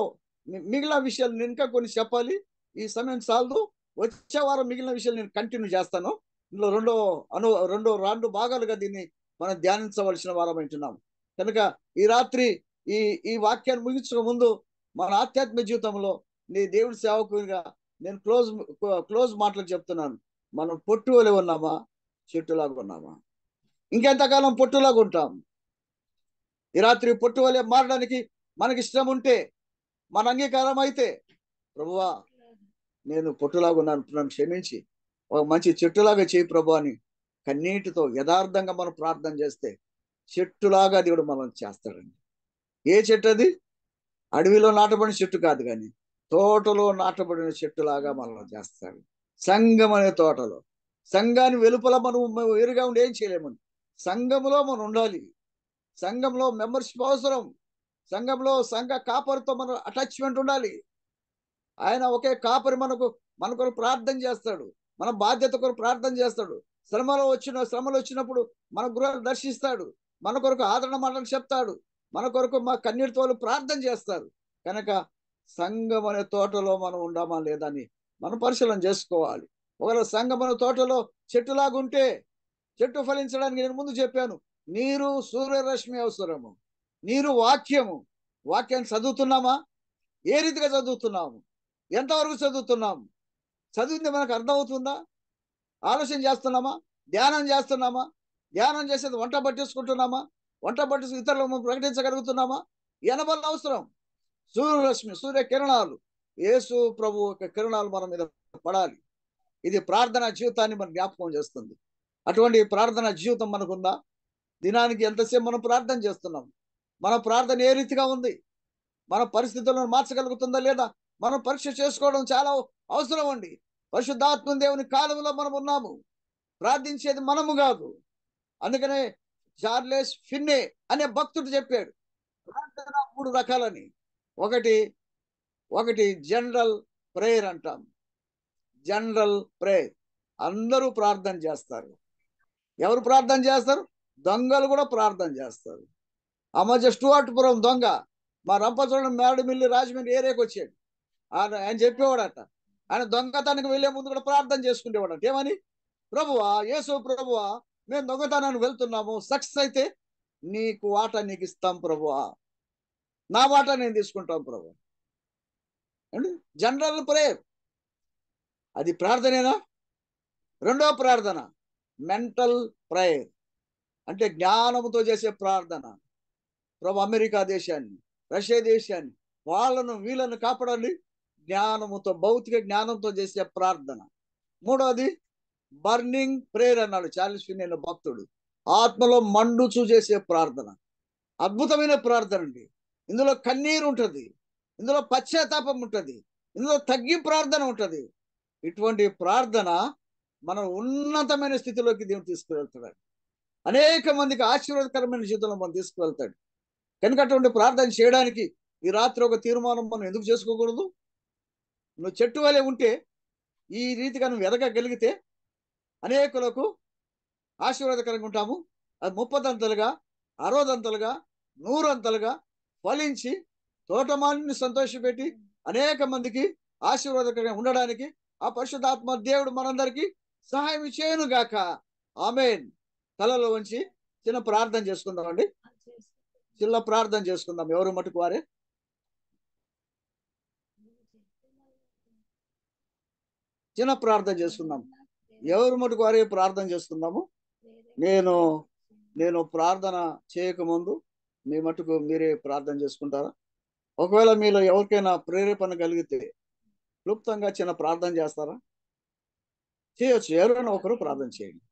మిగిలిన విషయాలు నేను ఇంకా కొన్ని చెప్పాలి ఈ సమయం చాలదు వచ్చే వారం మిగిలిన విషయాలు నేను కంటిన్యూ చేస్తాను ఇందులో రెండో అను రెండో రెండు భాగాలుగా దీన్ని మనం ధ్యానించవలసిన వారం అంటున్నాం కనుక ఈ రాత్రి ఈ ఈ వాక్యాన్ని ముగించక ముందు మన ఆధ్యాత్మిక జీవితంలో నీ దేవుడి సేవకునిగా నేను క్లోజ్ క్లోజ్ మాటలు చెప్తున్నాను మనం పొట్టు వలె ఉన్నామా చెట్టులాగా ఉన్నామా ఇంకెంతకాలం పొట్టులాగా ఉంటాం ఈ రాత్రి పొట్టు వలె మారడానికి మనకి ఇష్టం ఉంటే మన అంగీకారం అయితే ప్రభువా నేను పొట్టులాగా ఉన్నాను నన్ను క్షమించి ఒక మంచి చెట్టులాగా చేయి ప్రభు అని కన్నీటితో యథార్థంగా మనం ప్రార్థన చేస్తే చెట్టులాగా దేవుడు మనం చేస్తాడండి ఏ చెట్టు అది అడవిలో నాటబడిన చెట్టు కాదు కానీ తోటలో నాటబడిన చెట్టులాగా మనల్ని చేస్తాడు సంఘం అనే తోటలో సంఘాన్ని వెలుపల మనం వేరుగా ఉండి ఏం చేయలేమని సంఘంలో మనం ఉండాలి సంఘంలో మెంబర్షిప్ అవసరం సంఘంలో సంఘ కాపరితో మనం అటాచ్మెంట్ ఉండాలి ఆయన ఒకే కాపరి మనకు మన కొరకు ప్రార్థన చేస్తాడు మన బాధ్యత కొరకు ప్రార్థన చేస్తాడు శ్రమలో వచ్చిన శ్రమలు వచ్చినప్పుడు మన గృహాలు దర్శిస్తాడు మన కొరకు ఆదరణ మాటలు చెప్తాడు మన కొరకు మా కన్నీటితో ప్రార్థన చేస్తారు కనుక సంఘం అనే తోటలో మనం ఉండమా లేదని మనం పరిశీలన చేసుకోవాలి ఒకవేళ సంఘం అనే తోటలో చెట్టులాగుంటే చెట్టు ఫలించడానికి నేను ముందు చెప్పాను నీరు సూర్యరశ్మి అవసరము నీరు వాక్యము వాక్యాన్ని చదువుతున్నామా ఏ రీతిగా చదువుతున్నాము ఎంతవరకు చదువుతున్నాము చదివింది మనకు అర్థమవుతుందా ఆలోచన చేస్తున్నామా ధ్యానం చేస్తున్నామా ధ్యానం చేసేది వంట పట్టించుకుంటున్నామా వంట పట్టించుకు ఇతరులకు ప్రకటించగలుగుతున్నామా ఎనబల అవసరం సూర్యరశ్మి సూర్య కిరణాలు యేసు ప్రభు యొక్క కిరణాలు మన మీద పడాలి ఇది ప్రార్థనా జీవితాన్ని మన జ్ఞాపకం చేస్తుంది అటువంటి ప్రార్థన జీవితం మనకుందా దినానికి ఎంతసేపు మనం ప్రార్థన చేస్తున్నాం మన ప్రార్థన ఏ రీతిగా ఉంది మన పరిస్థితులను మార్చగలుగుతుందా లేదా మనం పరీక్ష చేసుకోవడం చాలా అవసరం అండి పరిశుద్ధాత్మ దేవుని కాలంలో మనం ఉన్నాము ప్రార్థించేది మనము కాదు అందుకనే చార్లెస్ ఫిన్నే అనే భక్తుడు చెప్పాడు ప్రార్థన మూడు రకాలని ఒకటి ఒకటి జనరల్ ప్రేయర్ అంటాం జనరల్ ప్రేయర్ అందరూ ప్రార్థన చేస్తారు ఎవరు ప్రార్థన చేస్తారు దొంగలు కూడా ప్రార్థన చేస్తారు అమ్మజ స్టూవర్ట్పురం దొంగ మా రంపచోడ మేడమిల్లి రాజమండ్రి ఏరియాకి వచ్చాడు ఆయన ఆయన చెప్పేవాడట ఆయన దొంగతనానికి వెళ్ళే ముందు కూడా ప్రార్థన చేసుకునేవాడట ఏమని ప్రభువా యేసు ప్రభువా మేము దొంగతనానికి వెళ్తున్నాము సక్సెస్ అయితే నీకు వాటా నీకు ఇస్తాం ప్రభువా నా మాట నేను తీసుకుంటాను ప్రభు అండి జనరల్ ప్రేయర్ అది ప్రార్థనేనా రెండవ ప్రార్థన మెంటల్ ప్రేయర్ అంటే జ్ఞానముతో చేసే ప్రార్థన ప్రభు అమెరికా దేశాన్ని రష్యా దేశాన్ని వాళ్ళను వీళ్ళను కాపాడాలి జ్ఞానముతో భౌతిక జ్ఞానంతో చేసే ప్రార్థన మూడవది బర్నింగ్ ప్రేయర్ అన్నాడు చాలీస్ నేను భక్తుడు ఆత్మలో మండుచు చేసే ప్రార్థన అద్భుతమైన ప్రార్థన అండి ఇందులో కన్నీరు ఉంటుంది ఇందులో పశ్చాత్తాపం ఉంటుంది ఇందులో తగ్గి ప్రార్థన ఉంటుంది ఇటువంటి ప్రార్థన మనం ఉన్నతమైన స్థితిలోకి దేవుడు తీసుకువెళ్తాడు అనేక మందికి ఆశీర్వాదకరమైన జీవితంలో మనం తీసుకువెళ్తాడు కనుక అటువంటి ప్రార్థన చేయడానికి ఈ రాత్రి ఒక తీర్మానం మనం ఎందుకు చేసుకోకూడదు నువ్వు చెట్టు వలె ఉంటే ఈ రీతిగా నువ్వు ఎదగగలిగితే అనేకులకు ఆశీర్వాదకరంగా ఉంటాము అది ముప్పదంతలుగా అరవదంతలుగా నూరంతలుగా ఫలించి తోటమాలిని సంతోషపెట్టి అనేక మందికి ఆశీర్వాదకరంగా ఉండడానికి ఆ పరిశుద్ధాత్మ దేవుడు మనందరికీ సహాయం చేయను గాక ఆమెన్ తలలో ఉంచి చిన్న ప్రార్థన చేసుకుందాం అండి చిన్న ప్రార్థన చేసుకుందాం ఎవరు మటుకు వారే చిన్న ప్రార్థన చేసుకుందాం ఎవరు మటుకు వారే ప్రార్థన చేసుకుందాము నేను నేను ప్రార్థన చేయకముందు మీ మటుకు మీరే ప్రార్థన చేసుకుంటారా ఒకవేళ మీలో ఎవరికైనా ప్రేరేపణ కలిగితే క్లుప్తంగా చిన్న ప్రార్థన చేస్తారా చేయొచ్చు ఎవరైనా ఒకరు ప్రార్థన చేయండి